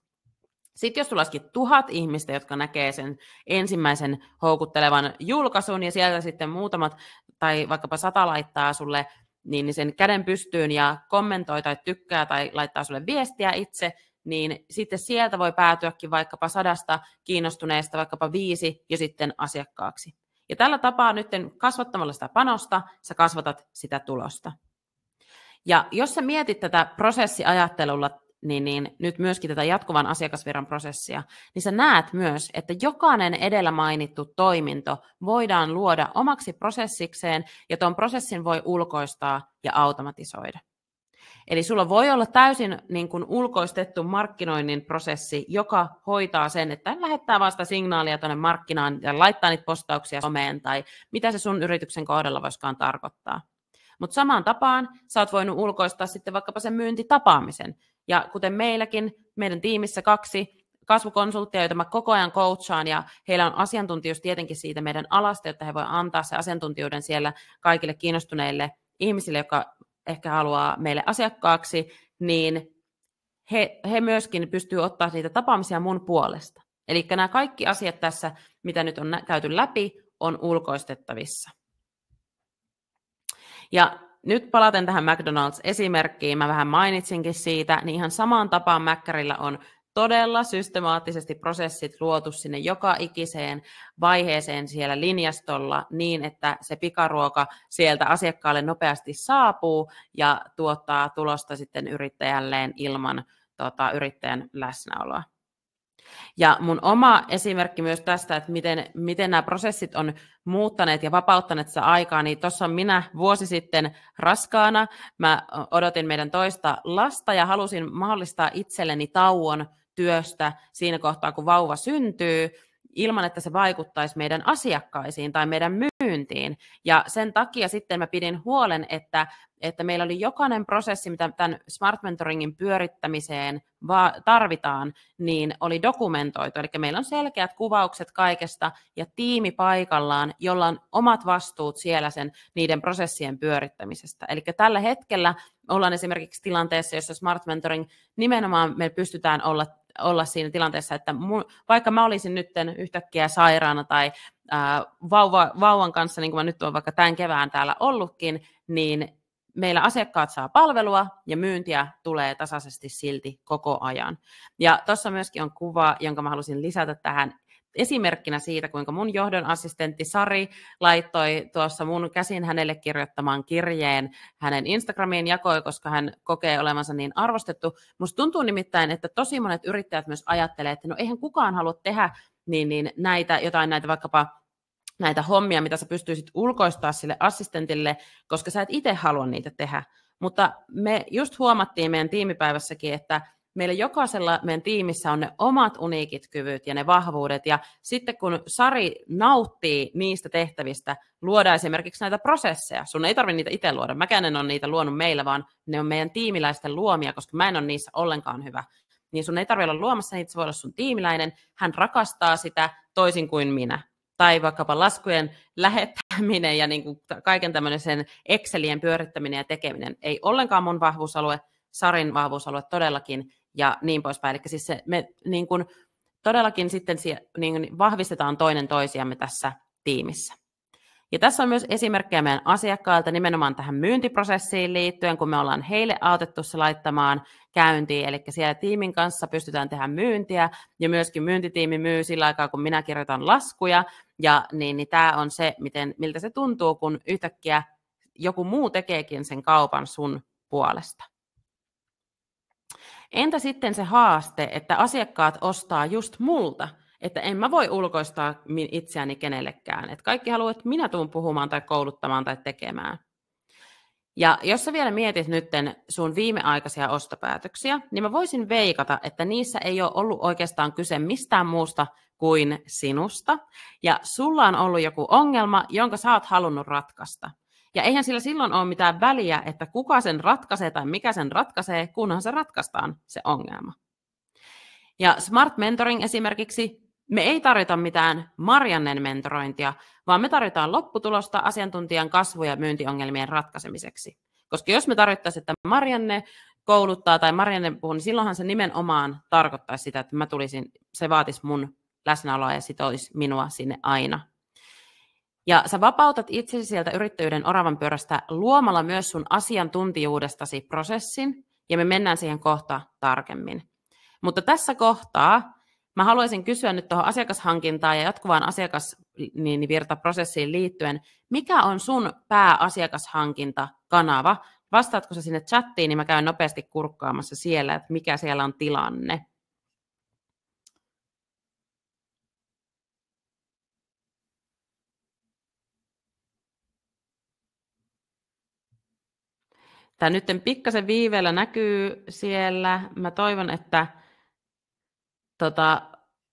Sitten jos tulisikin tuhat ihmistä, jotka näkee sen ensimmäisen houkuttelevan julkaisun ja sieltä sitten muutamat tai vaikkapa sata laittaa sulle niin, niin sen käden pystyyn ja kommentoi tai tykkää tai laittaa sulle viestiä itse, niin sitten sieltä voi päätyäkin vaikkapa sadasta kiinnostuneesta vaikkapa viisi ja sitten asiakkaaksi. Ja tällä tapaa nyt kasvattamalla sitä panosta, sä kasvatat sitä tulosta. Ja jos sä mietit tätä prosessiajattelulla niin, niin nyt myöskin tätä jatkuvan asiakasviran prosessia, niin sä näet myös, että jokainen edellä mainittu toiminto voidaan luoda omaksi prosessikseen ja tuon prosessin voi ulkoistaa ja automatisoida. Eli sulla voi olla täysin niin kuin ulkoistettu markkinoinnin prosessi, joka hoitaa sen, että lähettää vasta signaalia tuonne markkinaan ja laittaa niitä postauksia someen tai mitä se sun yrityksen kohdalla voisikaan tarkoittaa. Mutta samaan tapaan sä oot voinut ulkoistaa sitten vaikkapa sen myyntitapaamisen. Ja kuten meilläkin, meidän tiimissä kaksi kasvukonsulttia, joita mä koko ajan coachaan, ja heillä on asiantuntijuus tietenkin siitä meidän alasta, jotta he voi antaa se asiantuntijuuden siellä kaikille kiinnostuneille ihmisille, jotka ehkä haluaa meille asiakkaaksi, niin he, he myöskin pystyvät ottamaan niitä tapaamisia mun puolesta. Eli nämä kaikki asiat tässä, mitä nyt on käyty läpi, on ulkoistettavissa. Ja nyt palaten tähän McDonald's-esimerkkiin, mä vähän mainitsinkin siitä, niin ihan samaan tapaan Mäkkärillä on todella systemaattisesti prosessit luotu sinne joka ikiseen vaiheeseen siellä linjastolla niin, että se pikaruoka sieltä asiakkaalle nopeasti saapuu ja tuottaa tulosta sitten yrittäjälleen ilman tota, yrittäjän läsnäoloa. Ja mun oma esimerkki myös tästä, että miten, miten nämä prosessit on muuttaneet ja vapauttaneet sitä aikaa, niin tuossa minä vuosi sitten raskaana. Mä odotin meidän toista lasta ja halusin mahdollistaa itselleni tauon työstä siinä kohtaa, kun vauva syntyy ilman, että se vaikuttaisi meidän asiakkaisiin tai meidän myyntiin. Ja sen takia sitten mä pidin huolen, että, että meillä oli jokainen prosessi, mitä tämän Smart Mentoringin pyörittämiseen va- tarvitaan, niin oli dokumentoitu. Eli meillä on selkeät kuvaukset kaikesta ja tiimi paikallaan, jolla on omat vastuut siellä sen niiden prosessien pyörittämisestä. Eli tällä hetkellä ollaan esimerkiksi tilanteessa, jossa Smart Mentoring nimenomaan me pystytään olla olla siinä tilanteessa, että mun, vaikka mä olisin nyt yhtäkkiä sairaana tai ää, vauva, vauvan kanssa, niin kuin mä nyt olen vaikka tämän kevään täällä ollutkin, niin meillä asiakkaat saa palvelua ja myyntiä tulee tasaisesti silti koko ajan. Ja tuossa myöskin on kuva, jonka mä halusin lisätä tähän, esimerkkinä siitä, kuinka mun johdon assistentti Sari laittoi tuossa mun käsin hänelle kirjoittamaan kirjeen hänen Instagramiin jakoi, koska hän kokee olevansa niin arvostettu. Musta tuntuu nimittäin, että tosi monet yrittäjät myös ajattelee, että no eihän kukaan halua tehdä niin, niin näitä, jotain näitä vaikkapa näitä hommia, mitä sä pystyisit ulkoistaa sille assistentille, koska sä et itse halua niitä tehdä. Mutta me just huomattiin meidän tiimipäivässäkin, että meillä jokaisella meidän tiimissä on ne omat uniikit kyvyt ja ne vahvuudet, ja sitten kun Sari nauttii niistä tehtävistä, luoda esimerkiksi näitä prosesseja, sun ei tarvitse niitä itse luoda, mäkään en ole niitä luonut meillä, vaan ne on meidän tiimiläisten luomia, koska mä en ole niissä ollenkaan hyvä, niin sun ei tarvitse olla luomassa niitä, se voi olla sun tiimiläinen, hän rakastaa sitä toisin kuin minä, tai vaikkapa laskujen lähettäminen ja niin kuin kaiken tämmöinen sen Excelien pyörittäminen ja tekeminen ei ollenkaan mun vahvuusalue, Sarin vahvuusalue todellakin, ja niin poispäin. Eli siis se, me niin kuin, todellakin sitten niin vahvistetaan toinen toisiamme tässä tiimissä. Ja tässä on myös esimerkkejä meidän asiakkailta nimenomaan tähän myyntiprosessiin liittyen, kun me ollaan heille autettu se laittamaan käyntiin, eli siellä tiimin kanssa pystytään tehdä myyntiä, ja myöskin myyntitiimi myy sillä aikaa, kun minä kirjoitan laskuja, ja niin, niin tämä on se, miten, miltä se tuntuu, kun yhtäkkiä joku muu tekeekin sen kaupan sun puolesta. Entä sitten se haaste, että asiakkaat ostaa just multa, että en mä voi ulkoistaa itseäni kenellekään. Että kaikki haluaa, että minä tuun puhumaan tai kouluttamaan tai tekemään. Ja jos sä vielä mietit nyt sun viimeaikaisia ostopäätöksiä, niin mä voisin veikata, että niissä ei ole ollut oikeastaan kyse mistään muusta kuin sinusta. Ja sulla on ollut joku ongelma, jonka sä oot halunnut ratkaista. Ja eihän sillä silloin ole mitään väliä, että kuka sen ratkaisee tai mikä sen ratkaisee, kunhan se ratkaistaan se ongelma. Ja Smart Mentoring esimerkiksi, me ei tarjota mitään Mariannen mentorointia, vaan me tarjotaan lopputulosta asiantuntijan kasvu- ja myyntiongelmien ratkaisemiseksi. Koska jos me tarjottaisiin, että Marianne kouluttaa tai Marianne puhuu, niin silloinhan se nimenomaan tarkoittaisi sitä, että mä tulisin, se vaatisi mun läsnäoloa ja sitoisi minua sinne aina ja sä vapautat itsesi sieltä yrittäjyyden oravan pyörästä luomalla myös sun asiantuntijuudestasi prosessin, ja me mennään siihen kohta tarkemmin. Mutta tässä kohtaa mä haluaisin kysyä nyt tuohon asiakashankintaan ja jatkuvaan asiakasvirtaprosessiin niin, niin liittyen, mikä on sun pääasiakashankintakanava? Vastaatko sä sinne chattiin, niin mä käyn nopeasti kurkkaamassa siellä, että mikä siellä on tilanne. Tämä nyt pikkasen viiveellä näkyy siellä. Mä toivon, että tota,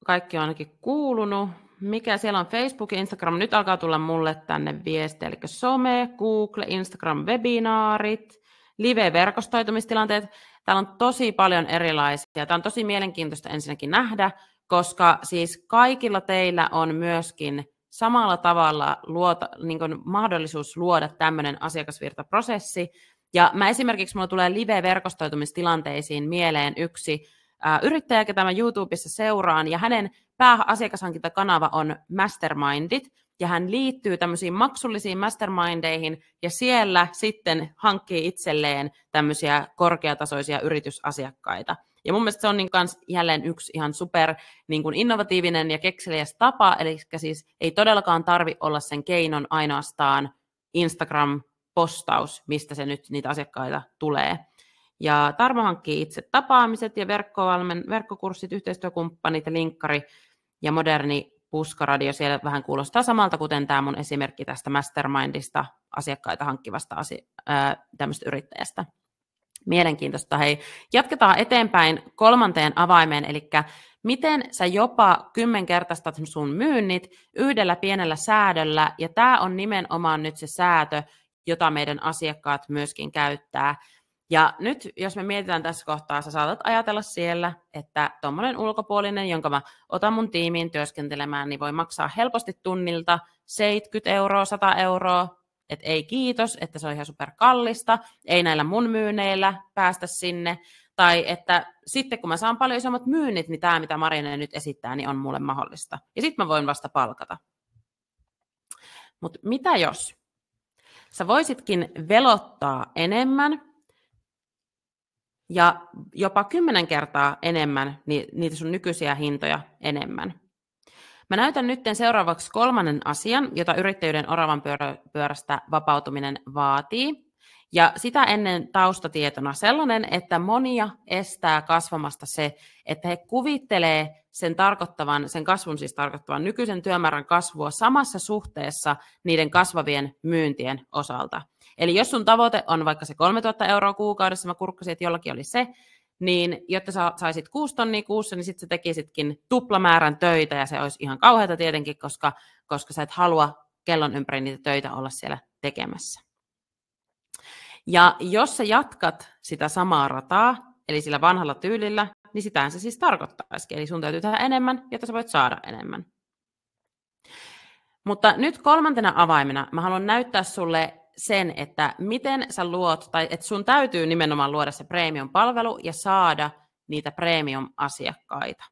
kaikki on ainakin kuulunut. Mikä siellä on Facebook ja Instagram? Nyt alkaa tulla mulle tänne viesti, eli some, Google, Instagram, webinaarit, live-verkostoitumistilanteet. Täällä on tosi paljon erilaisia. Tämä on tosi mielenkiintoista ensinnäkin nähdä, koska siis kaikilla teillä on myöskin samalla tavalla luota, niin mahdollisuus luoda tämmöinen asiakasvirtaprosessi ja mä esimerkiksi, mulla tulee live-verkostoitumistilanteisiin mieleen yksi äh, yrittäjä, ketä mä YouTubessa seuraan, ja hänen pääasiakashankintakanava on Mastermindit, ja hän liittyy tämmöisiin maksullisiin mastermindeihin ja siellä sitten hankkii itselleen tämmöisiä korkeatasoisia yritysasiakkaita. Ja mun mielestä se on niin kans jälleen yksi ihan super niin kuin innovatiivinen ja kekseliäs tapa, eli siis ei todellakaan tarvi olla sen keinon ainoastaan Instagram, postaus, mistä se nyt niitä asiakkaita tulee. Ja Tarmo hankkii itse tapaamiset ja verkkokurssit, yhteistyökumppanit ja linkkari ja moderni puskaradio siellä vähän kuulostaa samalta, kuten tämä mun esimerkki tästä mastermindista asiakkaita hankkivasta tämmöistä yrittäjästä. Mielenkiintoista. Hei, jatketaan eteenpäin kolmanteen avaimeen, eli miten sä jopa kymmenkertaistat sun myynnit yhdellä pienellä säädöllä, ja tämä on nimenomaan nyt se säätö, jota meidän asiakkaat myöskin käyttää. Ja nyt, jos me mietitään tässä kohtaa, sä saatat ajatella siellä, että tuommoinen ulkopuolinen, jonka mä otan mun tiimiin työskentelemään, niin voi maksaa helposti tunnilta 70 euroa, 100 euroa, että ei kiitos, että se on ihan superkallista, ei näillä mun myyneillä päästä sinne, tai että sitten kun mä saan paljon isommat myynnit, niin tämä, mitä Marianne nyt esittää, niin on mulle mahdollista. Ja sitten mä voin vasta palkata. Mutta mitä jos? Sä voisitkin velottaa enemmän ja jopa kymmenen kertaa enemmän niitä sun nykyisiä hintoja enemmän. Mä näytän nyt seuraavaksi kolmannen asian, jota yrittäjyyden oravan pyörästä vapautuminen vaatii. Ja sitä ennen taustatietona sellainen, että monia estää kasvamasta se, että he kuvittelee sen, tarkoittavan, sen kasvun siis tarkoittavan nykyisen työmäärän kasvua samassa suhteessa niiden kasvavien myyntien osalta. Eli jos sun tavoite on vaikka se 3000 euroa kuukaudessa, mä kurkkasin, että jollakin oli se, niin jotta sä saisit kuusi tonnia kuussa, niin sitten sä tekisitkin tuplamäärän töitä ja se olisi ihan kauheata tietenkin, koska, koska sä et halua kellon ympäri niitä töitä olla siellä tekemässä. Ja jos sä jatkat sitä samaa rataa, eli sillä vanhalla tyylillä, niin sitähän se siis tarkoittaisikin. Eli sun täytyy tehdä enemmän, jotta sä voit saada enemmän. Mutta nyt kolmantena avaimena mä haluan näyttää sulle sen, että miten sä luot, tai että sun täytyy nimenomaan luoda se premium-palvelu ja saada niitä premium-asiakkaita.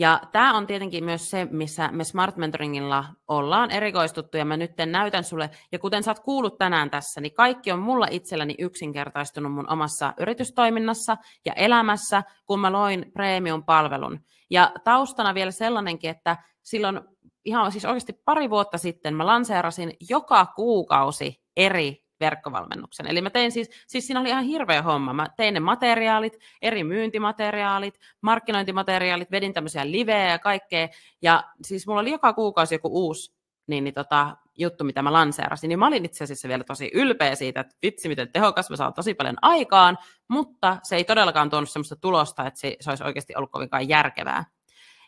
Ja tämä on tietenkin myös se, missä me Smart Mentoringilla ollaan erikoistuttu ja mä nyt näytän sulle, ja kuten sä oot kuullut tänään tässä, niin kaikki on mulla itselläni yksinkertaistunut mun omassa yritystoiminnassa ja elämässä, kun mä loin premium-palvelun. Ja taustana vielä sellainenkin, että silloin ihan siis oikeasti pari vuotta sitten mä lanseerasin joka kuukausi eri verkkovalmennuksen. Eli mä tein siis, siis siinä oli ihan hirveä homma. Mä tein ne materiaalit, eri myyntimateriaalit, markkinointimateriaalit, vedin tämmöisiä livejä ja kaikkea. Ja siis mulla oli joka kuukausi joku uusi niin, niin tota, juttu, mitä mä lanseerasin, niin mä olin itse asiassa vielä tosi ylpeä siitä, että vitsi miten tehokas, mä saan tosi paljon aikaan, mutta se ei todellakaan tuonut semmoista tulosta, että se, se olisi oikeasti ollut kovinkaan järkevää.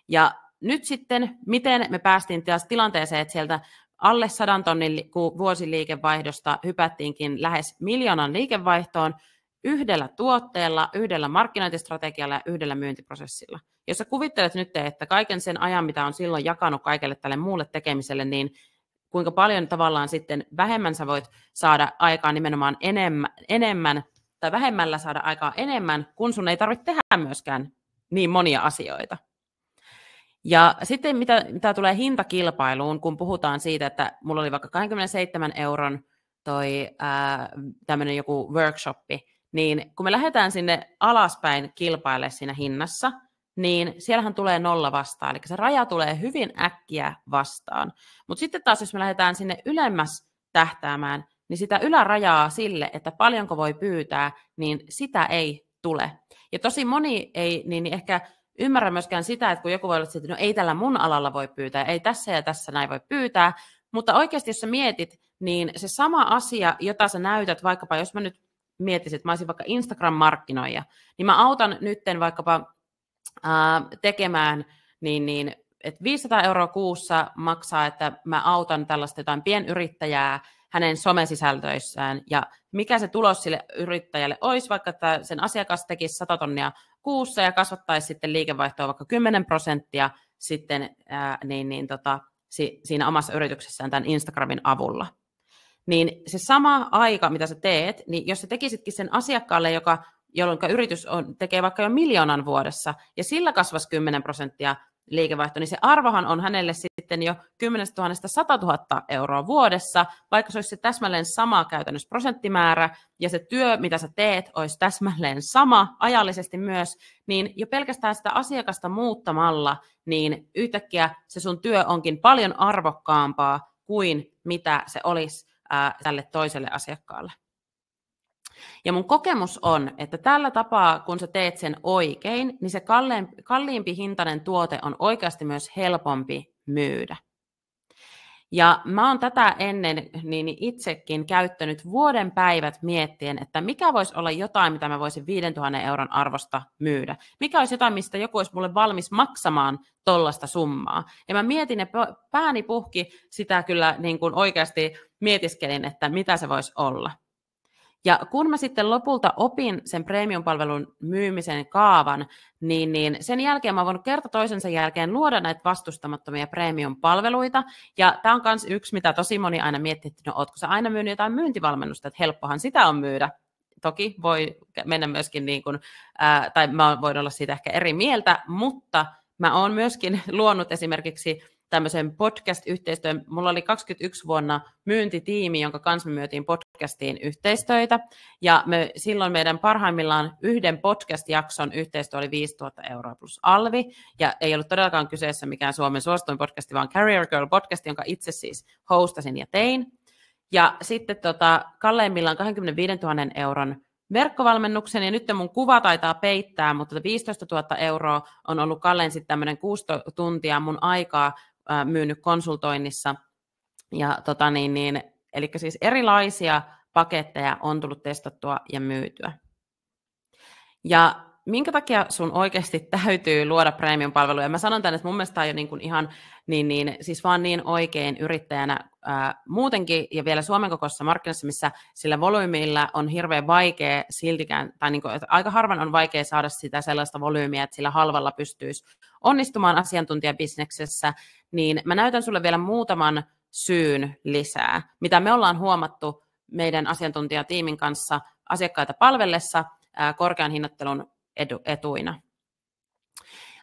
Ja nyt sitten, miten me päästiin tilanteeseen, että sieltä Alle sadan tonnin vuosiliikevaihdosta hypättiinkin lähes miljoonan liikevaihtoon yhdellä tuotteella, yhdellä markkinointistrategialla ja yhdellä myyntiprosessilla. Jos sä kuvittelet nyt, että kaiken sen ajan, mitä on silloin jakanut kaikelle tälle muulle tekemiselle, niin kuinka paljon tavallaan sitten vähemmän sä voit saada aikaa nimenomaan enemmän, enemmän tai vähemmällä saada aikaa enemmän, kun sun ei tarvitse tehdä myöskään niin monia asioita. Ja sitten mitä, mitä tulee hintakilpailuun, kun puhutaan siitä, että mulla oli vaikka 27 euron toi tämmöinen joku workshoppi, niin kun me lähdetään sinne alaspäin kilpaile siinä hinnassa, niin siellähän tulee nolla vastaan, eli se raja tulee hyvin äkkiä vastaan. Mutta sitten taas, jos me lähdetään sinne ylemmäs tähtäämään, niin sitä ylärajaa sille, että paljonko voi pyytää, niin sitä ei tule. Ja tosi moni ei, niin ehkä ymmärrä myöskään sitä, että kun joku voi olla, että no ei tällä mun alalla voi pyytää, ei tässä ja tässä näin voi pyytää, mutta oikeasti jos sä mietit, niin se sama asia, jota sä näytät, vaikkapa jos mä nyt miettisin, että mä olisin vaikka Instagram-markkinoija, niin mä autan nytten vaikkapa ää, tekemään niin, niin että 500 euroa kuussa maksaa, että mä autan tällaista jotain pienyrittäjää hänen somesisältöissään ja mikä se tulos sille yrittäjälle olisi, vaikka että sen asiakas tekisi 100 tonnia kuussa ja kasvattaisi sitten liikevaihtoa vaikka 10 prosenttia sitten ää, niin, niin tota, si, siinä omassa yrityksessään tämän Instagramin avulla. Niin se sama aika, mitä sä teet, niin jos sä tekisitkin sen asiakkaalle, joka jolloin yritys on, tekee vaikka jo miljoonan vuodessa, ja sillä kasvas 10 prosenttia liikevaihto, niin se arvohan on hänelle sitten jo 10 000 100 000 euroa vuodessa, vaikka se olisi se täsmälleen sama käytännössä prosenttimäärä, ja se työ, mitä sä teet, olisi täsmälleen sama ajallisesti myös, niin jo pelkästään sitä asiakasta muuttamalla, niin yhtäkkiä se sun työ onkin paljon arvokkaampaa kuin mitä se olisi ää, tälle toiselle asiakkaalle. Ja mun kokemus on, että tällä tapaa, kun sä teet sen oikein, niin se kalliimpi, kalliimpi hintainen tuote on oikeasti myös helpompi myydä. Ja mä oon tätä ennen niin itsekin käyttänyt vuoden päivät miettien, että mikä voisi olla jotain, mitä mä voisin 5000 euron arvosta myydä. Mikä olisi jotain, mistä joku olisi mulle valmis maksamaan tollasta summaa. Ja mä mietin ja pääni puhki sitä kyllä niin kuin oikeasti mietiskelin, että mitä se voisi olla. Ja kun mä sitten lopulta opin sen premium-palvelun myymisen kaavan, niin, niin sen jälkeen mä oon voinut kerta toisensa jälkeen luoda näitä vastustamattomia premium-palveluita. Ja tämä on myös yksi, mitä tosi moni aina miettii, että no ootko sä aina myynyt jotain myyntivalmennusta, että helppohan sitä on myydä. Toki voi mennä myöskin, niin kuin, ää, tai mä voin olla siitä ehkä eri mieltä, mutta mä oon myöskin luonut esimerkiksi tämmöisen podcast-yhteistyön. Mulla oli 21 vuonna myyntitiimi, jonka kanssa me myytiin podcastiin yhteistöitä. Ja me, silloin meidän parhaimmillaan yhden podcast-jakson yhteistyö oli 5000 euroa plus alvi. Ja ei ollut todellakaan kyseessä mikään Suomen suosituin podcasti, vaan Career Girl podcast, jonka itse siis hostasin ja tein. Ja sitten tota, kalleimmillaan 25 000 euron verkkovalmennuksen, ja nyt mun kuva taitaa peittää, mutta 15 000 euroa on ollut kalleen sitten tämmöinen 6 tuntia mun aikaa myynyt konsultoinnissa. Ja, tota niin, niin, eli siis erilaisia paketteja on tullut testattua ja myytyä. Ja minkä takia sun oikeasti täytyy luoda premium-palveluja? Mä sanon tänne, että mun mielestä tämä on jo niin kuin ihan niin, niin siis vaan niin oikein yrittäjänä ää, muutenkin ja vielä Suomen kokoisessa markkinassa, missä sillä volyymilla on hirveän vaikea siltikään, tai niin kuin, että aika harvan on vaikea saada sitä sellaista volyymiä, että sillä halvalla pystyisi onnistumaan asiantuntijabisneksessä, niin mä näytän sulle vielä muutaman syyn lisää, mitä me ollaan huomattu meidän asiantuntijatiimin kanssa asiakkaita palvellessa ää, korkean hinnattelun edu, etuina.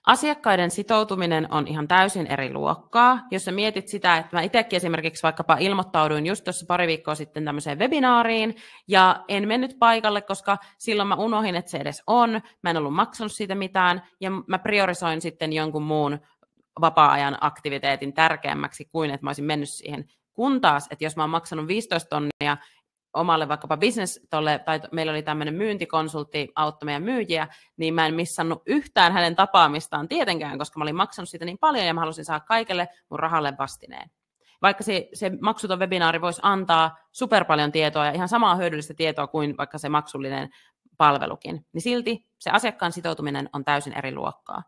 Asiakkaiden sitoutuminen on ihan täysin eri luokkaa. Jos sä mietit sitä, että mä itsekin esimerkiksi vaikkapa ilmoittauduin just tuossa pari viikkoa sitten tämmöiseen webinaariin, ja en mennyt paikalle, koska silloin mä unohin, että se edes on, mä en ollut maksanut siitä mitään, ja mä priorisoin sitten jonkun muun vapaa-ajan aktiviteetin tärkeämmäksi kuin, että mä olisin mennyt siihen kun taas, että jos mä oon maksanut 15 tonnia omalle vaikkapa tolle, tai meillä oli tämmöinen myyntikonsultti auttoi meidän myyjiä, niin mä en missannut yhtään hänen tapaamistaan tietenkään, koska mä olin maksanut siitä niin paljon ja mä halusin saada kaikelle mun rahalle vastineen. Vaikka se, se maksuton webinaari voisi antaa super paljon tietoa ja ihan samaa hyödyllistä tietoa kuin vaikka se maksullinen palvelukin, niin silti se asiakkaan sitoutuminen on täysin eri luokkaa.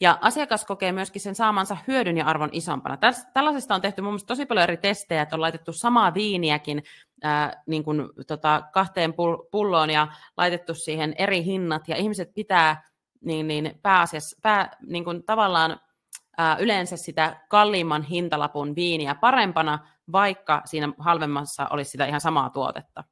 Ja asiakas kokee myöskin sen saamansa hyödyn ja arvon isompana. Täs, tällaisesta on tehty mun tosi paljon eri testejä, että on laitettu samaa viiniäkin ää, niin kuin, tota, kahteen pulloon ja laitettu siihen eri hinnat, ja ihmiset pitää niin, niin, pääasiassa, pää, niin kuin, tavallaan ää, yleensä sitä kalliimman hintalapun viiniä parempana, vaikka siinä halvemmassa olisi sitä ihan samaa tuotetta.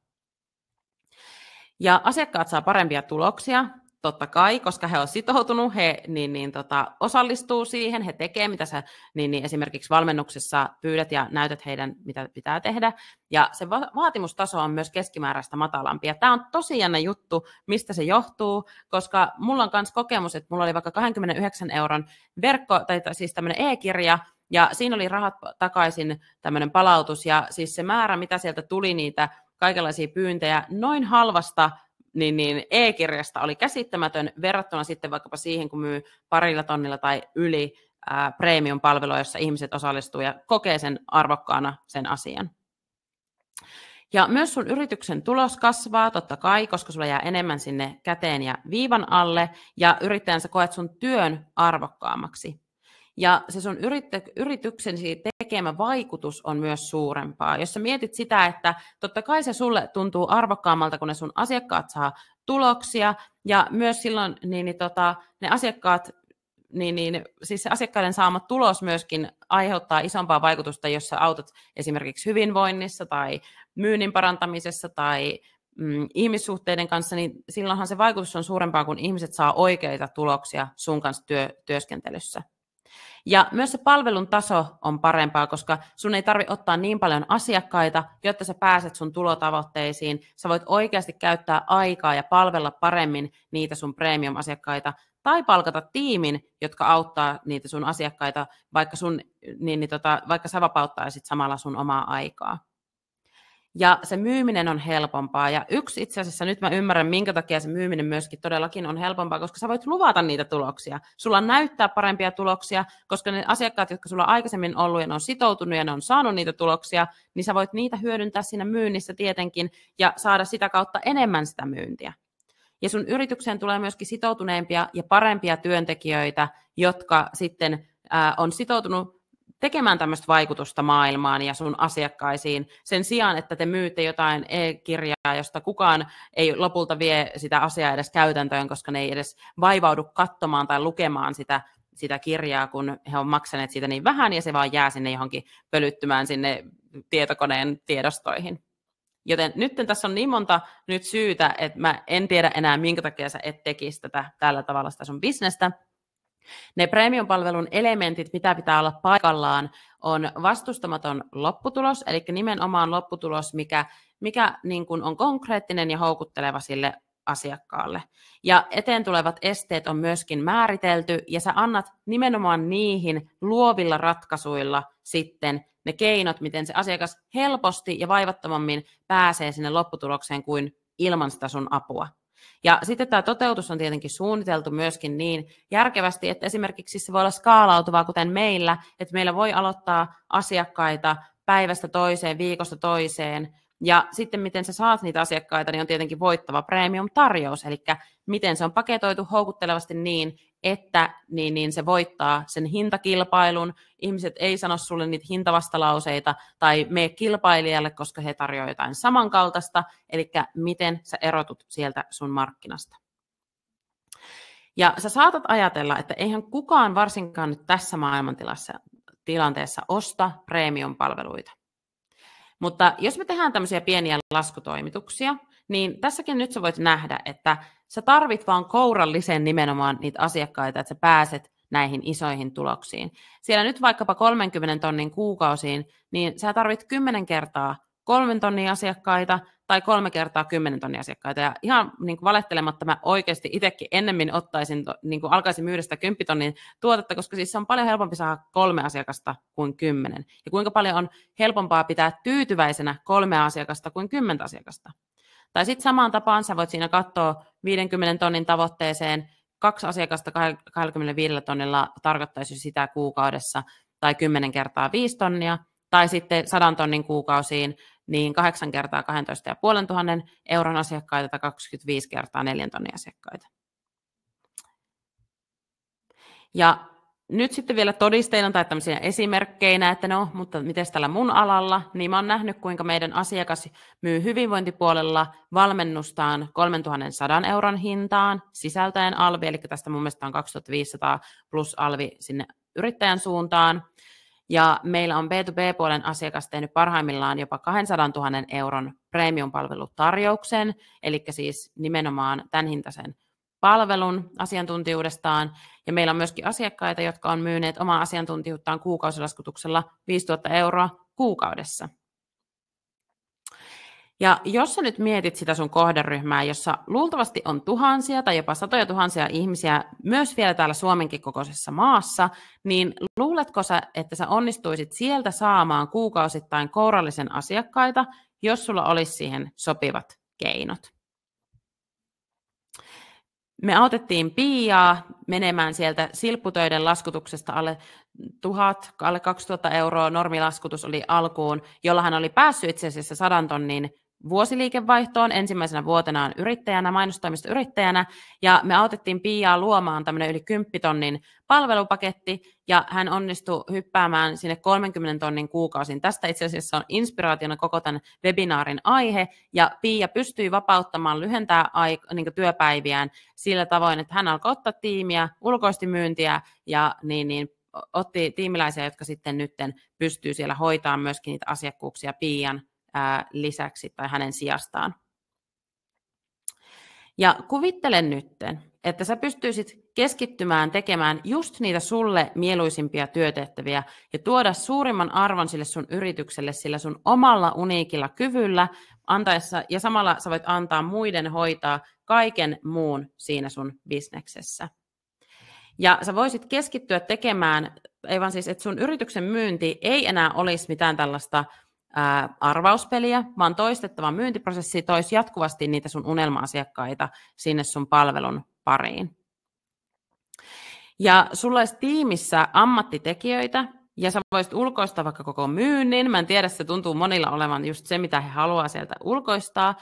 Ja asiakkaat saa parempia tuloksia, totta kai, koska he on sitoutunut, he niin, niin, tota, osallistuu siihen, he tekee, mitä sä niin, niin, esimerkiksi valmennuksessa pyydät ja näytät heidän, mitä pitää tehdä. Ja se va- vaatimustaso on myös keskimääräistä matalampi. tämä on tosi jännä juttu, mistä se johtuu, koska mulla on myös kokemus, että mulla oli vaikka 29 euron verkko, tai siis tämmöinen e-kirja, ja siinä oli rahat takaisin tämmöinen palautus, ja siis se määrä, mitä sieltä tuli niitä kaikenlaisia pyyntejä noin halvasta niin, niin e-kirjasta oli käsittämätön verrattuna sitten vaikkapa siihen, kun myy parilla tonnilla tai yli ää, premium-palvelua, jossa ihmiset osallistuu ja kokee sen arvokkaana sen asian. Ja myös sun yrityksen tulos kasvaa totta kai, koska sulla jää enemmän sinne käteen ja viivan alle, ja yrittäjänsä koet sun työn arvokkaammaksi. Ja se sun yrittä, yrityksesi tekemä vaikutus on myös suurempaa. Jos sä mietit sitä, että totta kai se sulle tuntuu arvokkaammalta, kun ne sun asiakkaat saa tuloksia, ja myös silloin niin, niin tota, ne asiakkaat niin, niin siis se asiakkaiden saama tulos myöskin aiheuttaa isompaa vaikutusta, jos sä autat esimerkiksi hyvinvoinnissa tai myynnin parantamisessa tai mm, ihmissuhteiden kanssa, niin silloinhan se vaikutus on suurempaa, kun ihmiset saa oikeita tuloksia sun kanssa työ, työskentelyssä. Ja myös se palvelun taso on parempaa, koska sun ei tarvi ottaa niin paljon asiakkaita, jotta sä pääset sun tulotavoitteisiin. Sä voit oikeasti käyttää aikaa ja palvella paremmin niitä sun premium-asiakkaita tai palkata tiimin, jotka auttaa niitä sun asiakkaita, vaikka, sun, niin, niin tota, vaikka sä vapauttaisit samalla sun omaa aikaa. Ja se myyminen on helpompaa. Ja yksi itse asiassa, nyt mä ymmärrän, minkä takia se myyminen myöskin todellakin on helpompaa, koska sä voit luvata niitä tuloksia. Sulla näyttää parempia tuloksia, koska ne asiakkaat, jotka sulla aikaisemmin ollut ja ne on sitoutunut ja ne on saanut niitä tuloksia, niin sä voit niitä hyödyntää siinä myynnissä tietenkin ja saada sitä kautta enemmän sitä myyntiä. Ja sun yritykseen tulee myöskin sitoutuneempia ja parempia työntekijöitä, jotka sitten on sitoutunut tekemään tämmöistä vaikutusta maailmaan ja sun asiakkaisiin sen sijaan, että te myytte jotain e-kirjaa, josta kukaan ei lopulta vie sitä asiaa edes käytäntöön, koska ne ei edes vaivaudu katsomaan tai lukemaan sitä sitä kirjaa, kun he on maksaneet siitä niin vähän, ja se vaan jää sinne johonkin pölyttymään sinne tietokoneen tiedostoihin. Joten nyt tässä on niin monta nyt syytä, että mä en tiedä enää, minkä takia sä et tekisi tätä tällä tavalla sitä sun bisnestä, ne premium-palvelun elementit, mitä pitää olla paikallaan, on vastustamaton lopputulos, eli nimenomaan lopputulos, mikä, mikä niin kuin on konkreettinen ja houkutteleva sille asiakkaalle. Ja eteen tulevat esteet on myöskin määritelty, ja sä annat nimenomaan niihin luovilla ratkaisuilla sitten ne keinot, miten se asiakas helposti ja vaivattomammin pääsee sinne lopputulokseen kuin ilman sitä sun apua. Ja sitten tämä toteutus on tietenkin suunniteltu myöskin niin järkevästi, että esimerkiksi se voi olla skaalautuvaa, kuten meillä, että meillä voi aloittaa asiakkaita päivästä toiseen, viikosta toiseen, ja sitten miten sä saat niitä asiakkaita, niin on tietenkin voittava premium-tarjous, eli miten se on paketoitu houkuttelevasti niin, että niin, niin se voittaa sen hintakilpailun. Ihmiset ei sano sulle niitä hintavastalauseita tai me kilpailijalle, koska he tarjoavat jotain samankaltaista. Eli miten sä erotut sieltä sun markkinasta. Ja sä saatat ajatella, että eihän kukaan varsinkaan nyt tässä maailmantilassa tilanteessa osta premium-palveluita. Mutta jos me tehdään tämmöisiä pieniä laskutoimituksia, niin tässäkin nyt sä voit nähdä, että sä tarvit vaan kourallisen nimenomaan niitä asiakkaita, että sä pääset näihin isoihin tuloksiin. Siellä nyt vaikkapa 30 tonnin kuukausiin, niin sä tarvit 10 kertaa kolmen tonnin asiakkaita tai kolme kertaa 10 tonnin asiakkaita. Ja ihan niin kuin valettelematta mä oikeasti itsekin ennemmin ottaisin, niin kuin alkaisin myydä sitä 10 tonnin tuotetta, koska siis se on paljon helpompi saada kolme asiakasta kuin kymmenen. Ja kuinka paljon on helpompaa pitää tyytyväisenä kolme asiakasta kuin kymmentä asiakasta. Tai sitten samaan tapaan sä voit siinä katsoa 50 tonnin tavoitteeseen, kaksi asiakasta 25 tonnilla tarkoittaisi sitä kuukaudessa, tai 10 kertaa 5 tonnia, tai sitten 100 tonnin kuukausiin, niin 8 kertaa 12 500 euron asiakkaita tai 25 kertaa 4 tonnin asiakkaita. Ja nyt sitten vielä todisteina tai tämmöisiä esimerkkeinä, että no, mutta miten tällä mun alalla, niin mä oon nähnyt, kuinka meidän asiakas myy hyvinvointipuolella valmennustaan 3100 euron hintaan sisältäen alvi, eli tästä mun mielestä on 2500 plus alvi sinne yrittäjän suuntaan. Ja meillä on B2B-puolen asiakas tehnyt parhaimmillaan jopa 200 000 euron premium-palvelutarjouksen, eli siis nimenomaan tämän hintaisen palvelun asiantuntijuudestaan, ja meillä on myöskin asiakkaita, jotka on myyneet omaa asiantuntijuuttaan kuukausilaskutuksella 5000 euroa kuukaudessa. Ja jos sä nyt mietit sitä sun kohderyhmää, jossa luultavasti on tuhansia tai jopa satoja tuhansia ihmisiä myös vielä täällä Suomenkin kokoisessa maassa, niin luuletko sä, että sä onnistuisit sieltä saamaan kuukausittain kourallisen asiakkaita, jos sulla olisi siihen sopivat keinot? Me autettiin Piaa menemään sieltä silpputöiden laskutuksesta alle 1000, alle 2000 euroa normilaskutus oli alkuun, jolla hän oli päässyt itse asiassa sadan tonnin vuosiliikevaihtoon ensimmäisenä vuotenaan yrittäjänä, mainostoimista yrittäjänä, ja me autettiin Piaa luomaan tämmöinen yli 10 tonnin palvelupaketti, ja hän onnistui hyppäämään sinne 30 tonnin kuukausiin. Tästä itse asiassa on inspiraationa koko tämän webinaarin aihe, ja Pia pystyi vapauttamaan, lyhentää aik- niin työpäiviään sillä tavoin, että hän alkoi ottaa tiimiä, ulkoisti myyntiä, ja niin, niin otti tiimiläisiä, jotka sitten nytten pystyy siellä hoitaa myöskin niitä asiakkuuksia Pian ää, lisäksi tai hänen sijastaan. Ja kuvittele nytten, että sä pystyisit keskittymään tekemään just niitä sulle mieluisimpia työtehtäviä ja tuoda suurimman arvon sille sun yritykselle sillä sun omalla uniikilla kyvyllä antaessa, ja samalla sä voit antaa muiden hoitaa kaiken muun siinä sun bisneksessä. Ja sä voisit keskittyä tekemään, ei vaan siis, että sun yrityksen myynti ei enää olisi mitään tällaista arvauspeliä, vaan toistettava myyntiprosessi toisi jatkuvasti niitä sun unelma-asiakkaita sinne sun palvelun pariin. Ja sulla olisi tiimissä ammattitekijöitä, ja sä voisit ulkoistaa vaikka koko myynnin. Mä en tiedä, se tuntuu monilla olevan just se, mitä he haluaa sieltä ulkoistaa.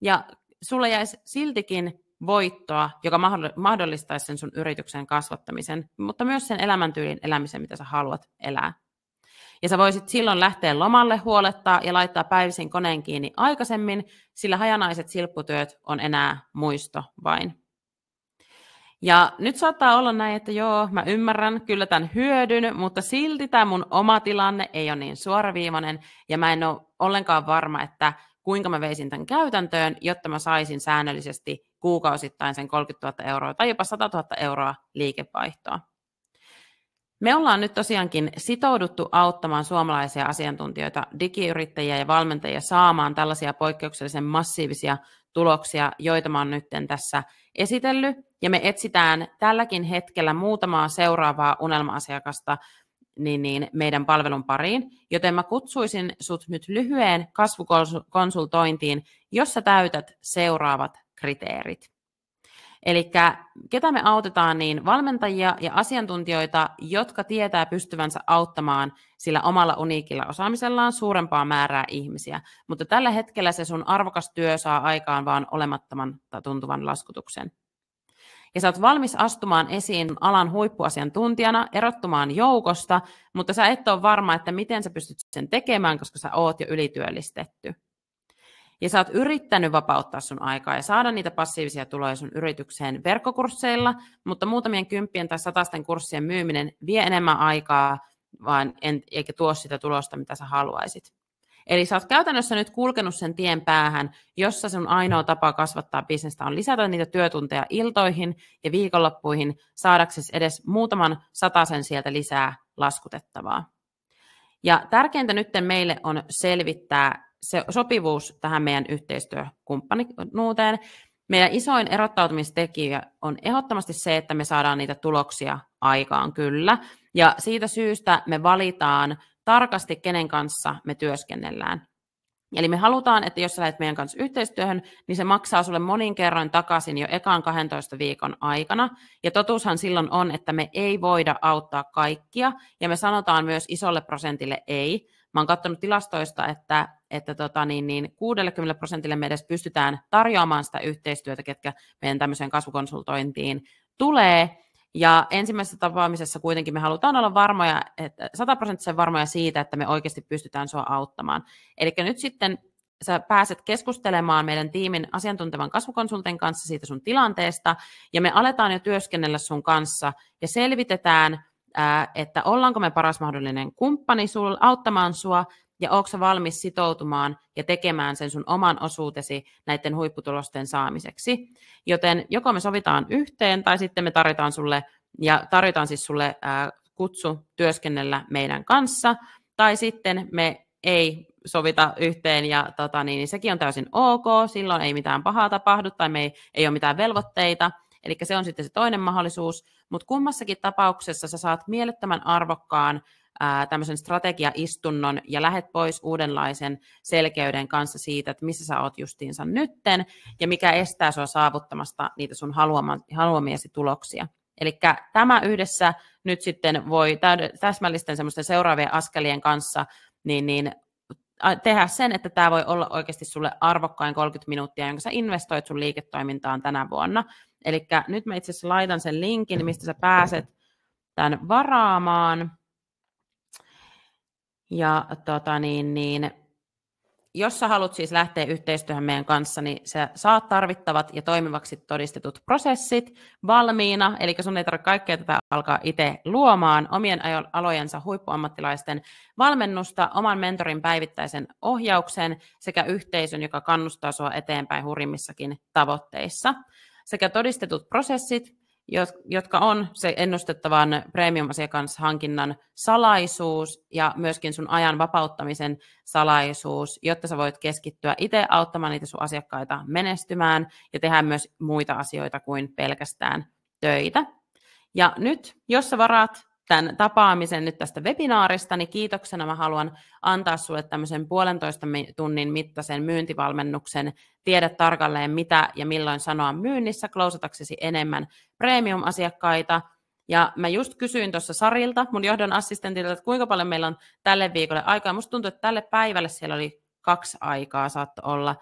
Ja sulla jäisi siltikin voittoa, joka mahdollistaisi sen sun yrityksen kasvattamisen, mutta myös sen elämäntyylin elämisen, mitä sä haluat elää. Ja sä voisit silloin lähteä lomalle huolettaa ja laittaa päivisin koneen kiinni aikaisemmin, sillä hajanaiset silpputyöt on enää muisto vain. Ja nyt saattaa olla näin, että joo, mä ymmärrän kyllä tämän hyödyn, mutta silti tämä mun oma tilanne ei ole niin suoraviivainen ja mä en ole ollenkaan varma, että kuinka mä veisin tämän käytäntöön, jotta mä saisin säännöllisesti kuukausittain sen 30 000 euroa tai jopa 100 000 euroa liikevaihtoa. Me ollaan nyt tosiaankin sitouduttu auttamaan suomalaisia asiantuntijoita, digiyrittäjiä ja valmentajia saamaan tällaisia poikkeuksellisen massiivisia tuloksia, joita mä oon nyt tässä esitellyt. Ja me etsitään tälläkin hetkellä muutamaa seuraavaa unelma-asiakasta niin, niin meidän palvelun pariin, joten mä kutsuisin sut nyt lyhyeen kasvukonsultointiin, jossa täytät seuraavat kriteerit. Eli ketä me autetaan, niin valmentajia ja asiantuntijoita, jotka tietää pystyvänsä auttamaan sillä omalla uniikilla osaamisellaan suurempaa määrää ihmisiä. Mutta tällä hetkellä se sun arvokas työ saa aikaan vaan olemattoman tai tuntuvan laskutuksen. Ja sä oot valmis astumaan esiin alan huippuasiantuntijana, erottumaan joukosta, mutta sä et ole varma, että miten sä pystyt sen tekemään, koska sä oot jo ylityöllistetty ja sä oot yrittänyt vapauttaa sun aikaa ja saada niitä passiivisia tuloja sun yritykseen verkkokursseilla, mutta muutamien kymppien tai satasten kurssien myyminen vie enemmän aikaa, vaan en, eikä tuo sitä tulosta, mitä sä haluaisit. Eli sä oot käytännössä nyt kulkenut sen tien päähän, jossa sun ainoa tapa kasvattaa bisnestä on lisätä niitä työtunteja iltoihin ja viikonloppuihin saadaksesi edes muutaman sen sieltä lisää laskutettavaa. Ja tärkeintä nyt meille on selvittää, se sopivuus tähän meidän yhteistyökumppanuuteen. Meidän isoin erottautumistekijä on ehdottomasti se, että me saadaan niitä tuloksia aikaan kyllä. Ja siitä syystä me valitaan tarkasti, kenen kanssa me työskennellään. Eli me halutaan, että jos sä lähdet meidän kanssa yhteistyöhön, niin se maksaa sulle monin kerroin takaisin jo ekaan 12 viikon aikana. Ja totuushan silloin on, että me ei voida auttaa kaikkia, ja me sanotaan myös isolle prosentille ei. Mä oon katsonut tilastoista, että, että tota niin, niin 60 prosentille me edes pystytään tarjoamaan sitä yhteistyötä, ketkä meidän tämmöiseen kasvukonsultointiin tulee. Ja ensimmäisessä tapaamisessa kuitenkin me halutaan olla varmoja, että 100 prosenttisen varmoja siitä, että me oikeasti pystytään sua auttamaan. Eli nyt sitten sä pääset keskustelemaan meidän tiimin asiantuntevan kasvukonsultin kanssa siitä sun tilanteesta, ja me aletaan jo työskennellä sun kanssa, ja selvitetään että ollaanko me paras mahdollinen kumppani sul, auttamaan sua ja onko valmis sitoutumaan ja tekemään sen sun oman osuutesi näiden huipputulosten saamiseksi. Joten joko me sovitaan yhteen tai sitten me tarjotaan sulle ja tarjotaan siis sulle ää, kutsu työskennellä meidän kanssa tai sitten me ei sovita yhteen ja tota, niin, niin sekin on täysin ok, silloin ei mitään pahaa tapahdu tai me ei, ei ole mitään velvoitteita – Eli se on sitten se toinen mahdollisuus, mutta kummassakin tapauksessa sä saat mielettömän arvokkaan ää, tämmöisen strategiaistunnon ja lähet pois uudenlaisen selkeyden kanssa siitä, että missä sä oot justiinsa nytten ja mikä estää sua saavuttamasta niitä sun haluamiesi tuloksia. Eli tämä yhdessä nyt sitten voi täsmällisten semmoisten seuraavien askelien kanssa niin, niin tehdä sen, että tämä voi olla oikeasti sulle arvokkain 30 minuuttia, jonka sä investoit sun liiketoimintaan tänä vuonna. Eli nyt mä itse asiassa laitan sen linkin, mistä sä pääset tämän varaamaan. Ja tota niin, niin, jos sä haluat siis lähteä yhteistyöhön meidän kanssa, niin sä saat tarvittavat ja toimivaksi todistetut prosessit valmiina, eli sun ei tarvitse kaikkea tätä alkaa itse luomaan omien alojensa huippuammattilaisten valmennusta, oman mentorin päivittäisen ohjauksen sekä yhteisön, joka kannustaa sua eteenpäin hurimmissakin tavoitteissa sekä todistetut prosessit, jotka on se ennustettavan premium-asiakashankinnan salaisuus ja myöskin sun ajan vapauttamisen salaisuus, jotta sä voit keskittyä itse auttamaan niitä sun asiakkaita menestymään ja tehdä myös muita asioita kuin pelkästään töitä. Ja nyt, jos sä varaat tämän tapaamisen nyt tästä webinaarista, niin kiitoksena mä haluan antaa sulle tämmöisen puolentoista tunnin mittaisen myyntivalmennuksen. Tiedät tarkalleen mitä ja milloin sanoa myynnissä, klousataksesi enemmän premium-asiakkaita. Ja mä just kysyin tuossa Sarilta, mun johdon assistentilta, että kuinka paljon meillä on tälle viikolle aikaa. Musta tuntuu, että tälle päivälle siellä oli kaksi aikaa saattoi olla.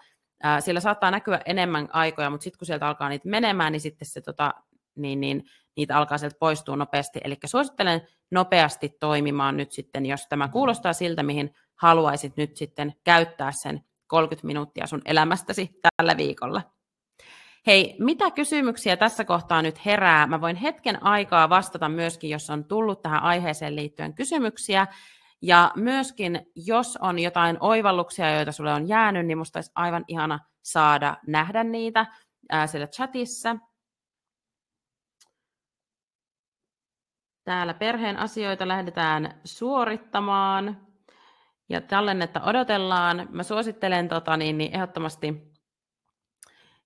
Sillä saattaa näkyä enemmän aikoja, mutta sitten kun sieltä alkaa niitä menemään, niin sitten se tota, niin, niin niitä alkaa sieltä poistua nopeasti. Eli suosittelen nopeasti toimimaan nyt sitten, jos tämä mm. kuulostaa siltä, mihin haluaisit nyt sitten käyttää sen 30 minuuttia sun elämästäsi tällä viikolla. Hei, mitä kysymyksiä tässä kohtaa nyt herää? Mä voin hetken aikaa vastata myöskin, jos on tullut tähän aiheeseen liittyen kysymyksiä. Ja myöskin, jos on jotain oivalluksia, joita sulle on jäänyt, niin musta olisi aivan ihana saada nähdä niitä siellä chatissa. Täällä perheen asioita lähdetään suorittamaan ja tallennetta odotellaan. Mä suosittelen tota, niin, niin ehdottomasti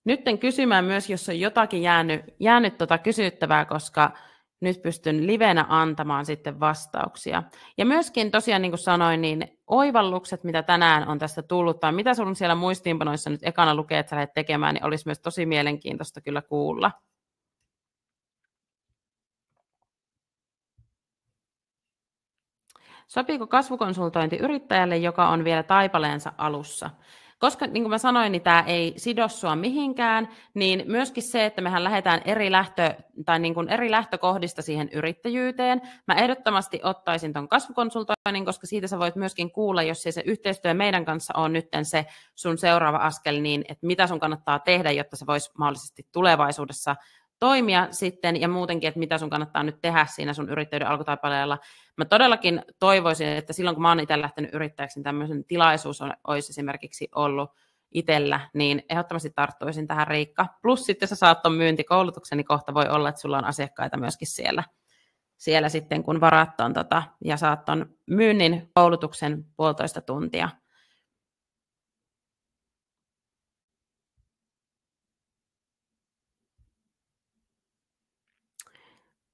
nytten kysymään myös, jos on jotakin jäänyt, jäänyt tota kysyttävää, koska nyt pystyn livenä antamaan sitten vastauksia. Ja myöskin tosiaan, niin kuin sanoin, niin oivallukset, mitä tänään on tästä tullut, tai mitä sinulla siellä muistiinpanoissa nyt ekana lukee, että sä tekemään, niin olisi myös tosi mielenkiintoista kyllä kuulla. Sopiiko kasvukonsultointi yrittäjälle, joka on vielä taipaleensa alussa? Koska niin kuin mä sanoin, niin tämä ei sido sua mihinkään, niin myöskin se, että mehän lähdetään eri, lähtö, tai niin kuin eri lähtökohdista siihen yrittäjyyteen. Mä ehdottomasti ottaisin tuon kasvukonsultoinnin, koska siitä sä voit myöskin kuulla, jos se yhteistyö meidän kanssa on nyt se sun seuraava askel, niin että mitä sun kannattaa tehdä, jotta se voisi mahdollisesti tulevaisuudessa toimia sitten ja muutenkin, että mitä sun kannattaa nyt tehdä siinä sun yrittäjyyden alkutaipaleella. Mä todellakin toivoisin, että silloin kun mä oon itse lähtenyt yrittäjäksi, niin tämmöisen tilaisuus on, olisi esimerkiksi ollut itsellä, niin ehdottomasti tarttuisin tähän Riikka. Plus sitten sä saat ton myyntikoulutuksen, niin kohta voi olla, että sulla on asiakkaita myöskin siellä, siellä sitten, kun varaat ton, tota, ja saat ton myynnin koulutuksen puolitoista tuntia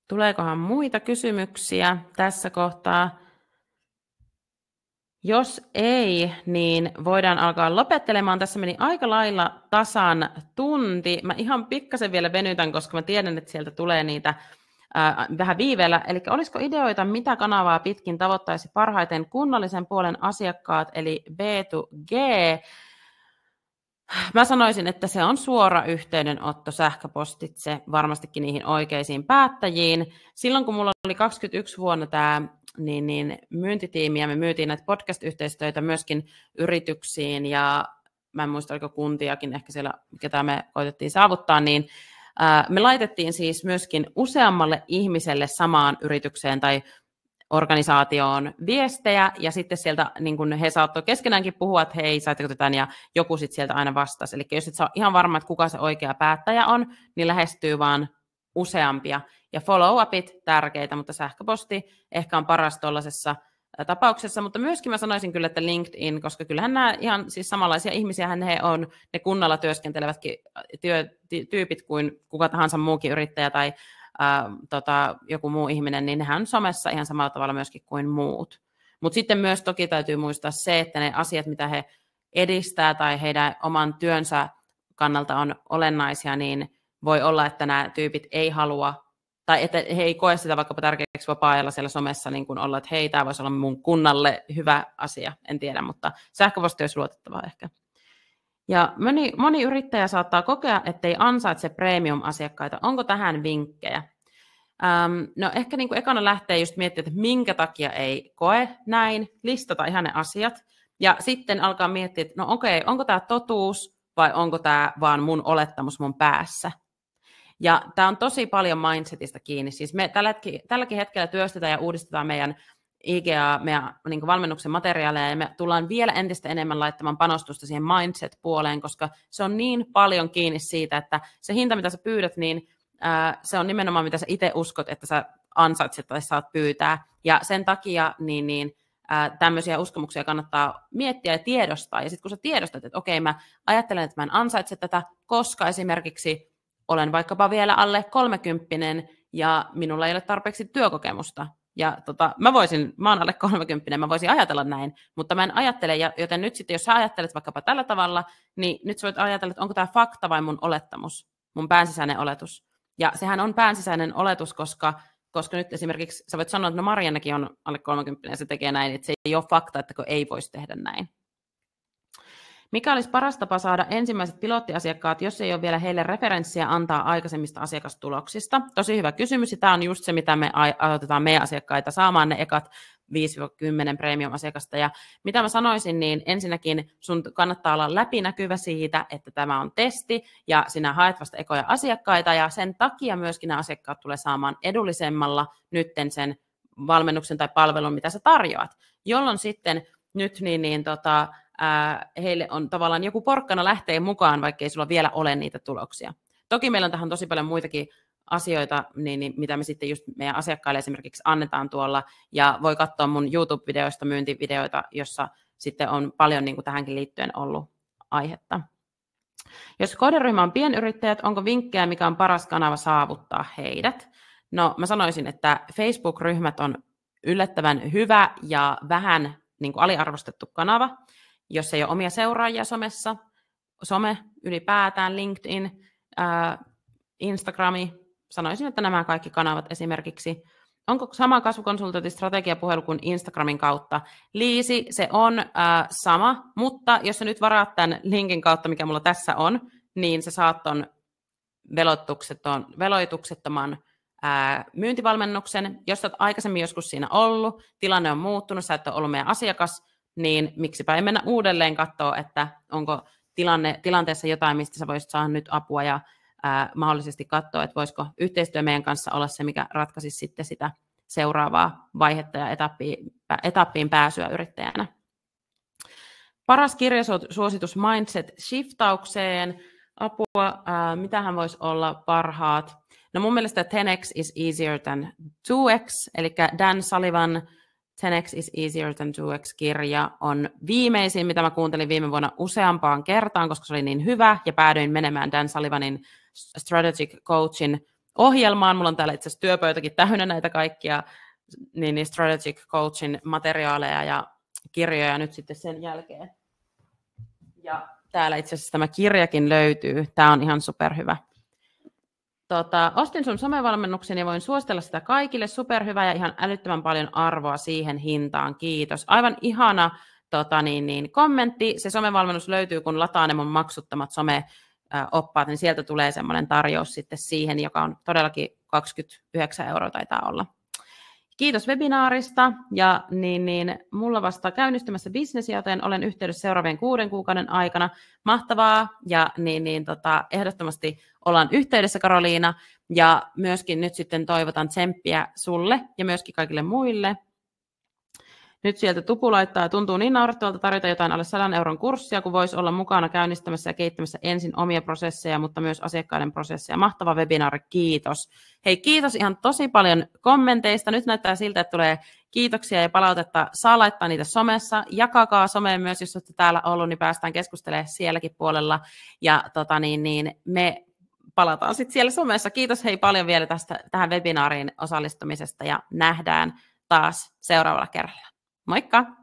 Tuleekohan muita kysymyksiä tässä kohtaa? Jos ei, niin voidaan alkaa lopettelemaan. Tässä meni aika lailla tasan tunti. Mä ihan pikkasen vielä venytän, koska mä tiedän, että sieltä tulee niitä äh, vähän viiveellä. Eli olisiko ideoita, mitä kanavaa pitkin tavoittaisi parhaiten kunnallisen puolen asiakkaat, eli B2G? Mä sanoisin, että se on suora yhteydenotto sähköpostitse varmastikin niihin oikeisiin päättäjiin. Silloin kun mulla oli 21 vuonna tämä niin, niin ja me myytiin näitä podcast-yhteistyötä myöskin yrityksiin ja mä en muista, oliko kuntiakin ehkä siellä, ketä me koitettiin saavuttaa, niin me laitettiin siis myöskin useammalle ihmiselle samaan yritykseen tai organisaatioon viestejä, ja sitten sieltä niin kun he saattoi keskenäänkin puhua, että hei, saitteko tämän, ja joku sitten sieltä aina vastasi. Eli jos et saa ihan varma, että kuka se oikea päättäjä on, niin lähestyy vaan useampia. Ja follow-upit tärkeitä, mutta sähköposti ehkä on paras tuollaisessa tapauksessa, mutta myöskin mä sanoisin kyllä, että LinkedIn, koska kyllähän nämä ihan siis samanlaisia ihmisiä hän he on, ne kunnalla työskentelevätkin työ, tyypit kuin kuka tahansa muukin yrittäjä tai ää, tota, joku muu ihminen, niin nehän on somessa ihan samalla tavalla myöskin kuin muut. Mutta sitten myös toki täytyy muistaa se, että ne asiat, mitä he edistää tai heidän oman työnsä kannalta on olennaisia, niin voi olla, että nämä tyypit ei halua tai että he ei koe sitä vaikkapa tärkeäksi vapaa-ajalla siellä somessa niin kuin olla, että hei, tämä voisi olla mun kunnalle hyvä asia, en tiedä, mutta sähköposti olisi luotettavaa ehkä. Ja moni, moni yrittäjä saattaa kokea, ettei ansaitse premium-asiakkaita. Onko tähän vinkkejä? Öm, no ehkä niin kuin ekana lähtee just miettimään, että minkä takia ei koe näin, listata ihan ne asiat. Ja sitten alkaa miettiä, että no okei, okay, onko tämä totuus vai onko tämä vaan mun olettamus mun päässä. Ja tämä on tosi paljon mindsetistä kiinni. Siis me tälläkin hetkellä työstetään ja uudistetaan meidän IGA, meidän niin valmennuksen materiaaleja, ja me tullaan vielä entistä enemmän laittamaan panostusta siihen mindset-puoleen, koska se on niin paljon kiinni siitä, että se hinta, mitä sä pyydät, niin ää, se on nimenomaan, mitä sä itse uskot, että sä ansaitset tai saat pyytää, ja sen takia niin, niin ää, tämmöisiä uskomuksia kannattaa miettiä ja tiedostaa, ja sitten kun sä tiedostat, että okei, mä ajattelen, että mä en ansaitse tätä, koska esimerkiksi olen vaikkapa vielä alle kolmekymppinen, ja minulla ei ole tarpeeksi työkokemusta, ja tota, mä voisin, mä oon alle 30, mä voisin ajatella näin, mutta mä en ajattele, ja, joten nyt sitten jos sä ajattelet vaikkapa tällä tavalla, niin nyt sä voit ajatella, että onko tämä fakta vai mun olettamus, mun päänsisäinen oletus. Ja sehän on päänsisäinen oletus, koska, koska nyt esimerkiksi sä voit sanoa, että no Mariannakin on alle 30 ja se tekee näin, että se ei ole fakta, että kun ei voisi tehdä näin. Mikä olisi paras tapa saada ensimmäiset pilottiasiakkaat, jos ei ole vielä heille referenssiä antaa aikaisemmista asiakastuloksista? Tosi hyvä kysymys, ja tämä on just se, mitä me autetaan meidän asiakkaita saamaan ne ekat 5-10 premium-asiakasta. Ja mitä mä sanoisin, niin ensinnäkin sun kannattaa olla läpinäkyvä siitä, että tämä on testi ja sinä haet vasta ekoja asiakkaita ja sen takia myöskin nämä asiakkaat tulee saamaan edullisemmalla nytten sen valmennuksen tai palvelun, mitä sä tarjoat, jolloin sitten nyt niin, niin tota, ää, heille on tavallaan joku porkkana lähtee mukaan, vaikka ei sulla vielä ole niitä tuloksia. Toki meillä on tähän tosi paljon muitakin asioita, niin, niin mitä me sitten just meidän asiakkaille esimerkiksi annetaan tuolla, ja voi katsoa mun YouTube-videoista myyntivideoita, jossa sitten on paljon niin kuin tähänkin liittyen ollut aihetta. Jos kohderyhmä on pienyrittäjät, onko vinkkejä, mikä on paras kanava saavuttaa heidät? No mä sanoisin, että Facebook-ryhmät on yllättävän hyvä ja vähän niin kuin aliarvostettu kanava jos ei ole omia seuraajia somessa, some ylipäätään, LinkedIn, äh, Instagrami, sanoisin, että nämä kaikki kanavat esimerkiksi. Onko sama strategiapuhelu kuin Instagramin kautta? Liisi, se on äh, sama, mutta jos sä nyt varaat tämän linkin kautta, mikä mulla tässä on, niin sä saat ton veloituksettoman ää, myyntivalmennuksen. Jos olet aikaisemmin joskus siinä ollut, tilanne on muuttunut, sä et ole ollut meidän asiakas, niin miksipä ei mennä uudelleen katsoa, että onko tilanne, tilanteessa jotain, mistä sä voisit saada nyt apua ja ää, mahdollisesti katsoa, että voisiko yhteistyö meidän kanssa olla se, mikä ratkaisisi sitten sitä seuraavaa vaihetta ja etappiin, etappiin pääsyä yrittäjänä. Paras kirjasuositus mindset-shiftaukseen. Apua, ää, mitähän voisi olla parhaat? No mun mielestä 10x is easier than 2x, eli Dan Sullivan 10x is easier than 2x-kirja on viimeisin, mitä mä kuuntelin viime vuonna useampaan kertaan, koska se oli niin hyvä, ja päädyin menemään Dan Sullivanin Strategic Coachin ohjelmaan. Mulla on täällä itse asiassa työpöytäkin täynnä näitä kaikkia niin, niin Strategic Coachin materiaaleja ja kirjoja nyt sitten sen jälkeen. Ja täällä itse asiassa tämä kirjakin löytyy. Tämä on ihan superhyvä. Tota, ostin sun somevalmennuksen ja voin suositella sitä kaikille. Superhyvä ja ihan älyttömän paljon arvoa siihen hintaan. Kiitos. Aivan ihana tota, niin, niin, kommentti. Se somevalmennus löytyy, kun lataa ne mun maksuttomat someoppaat, niin sieltä tulee semmoinen tarjous sitten siihen, joka on todellakin 29 euroa taitaa olla. Kiitos webinaarista ja niin, niin, mulla vasta käynnistymässä bisnesi, joten olen yhteydessä seuraavien kuuden kuukauden aikana. Mahtavaa ja niin, niin, tota, ehdottomasti ollaan yhteydessä Karoliina ja myöskin nyt sitten toivotan tsemppiä sulle ja myöskin kaikille muille nyt sieltä tupu laittaa ja tuntuu niin naurettavalta tarjota jotain alle 100 euron kurssia, kun voisi olla mukana käynnistämässä ja kehittämässä ensin omia prosesseja, mutta myös asiakkaiden prosesseja. Mahtava webinaari, kiitos. Hei, kiitos ihan tosi paljon kommenteista. Nyt näyttää siltä, että tulee kiitoksia ja palautetta. Saa laittaa niitä somessa. Jakakaa someen myös, jos olette täällä ollut, niin päästään keskustelemaan sielläkin puolella. Ja tota niin, niin me palataan sitten siellä somessa. Kiitos hei paljon vielä tästä, tähän webinaariin osallistumisesta ja nähdään taas seuraavalla kerralla. Moikka!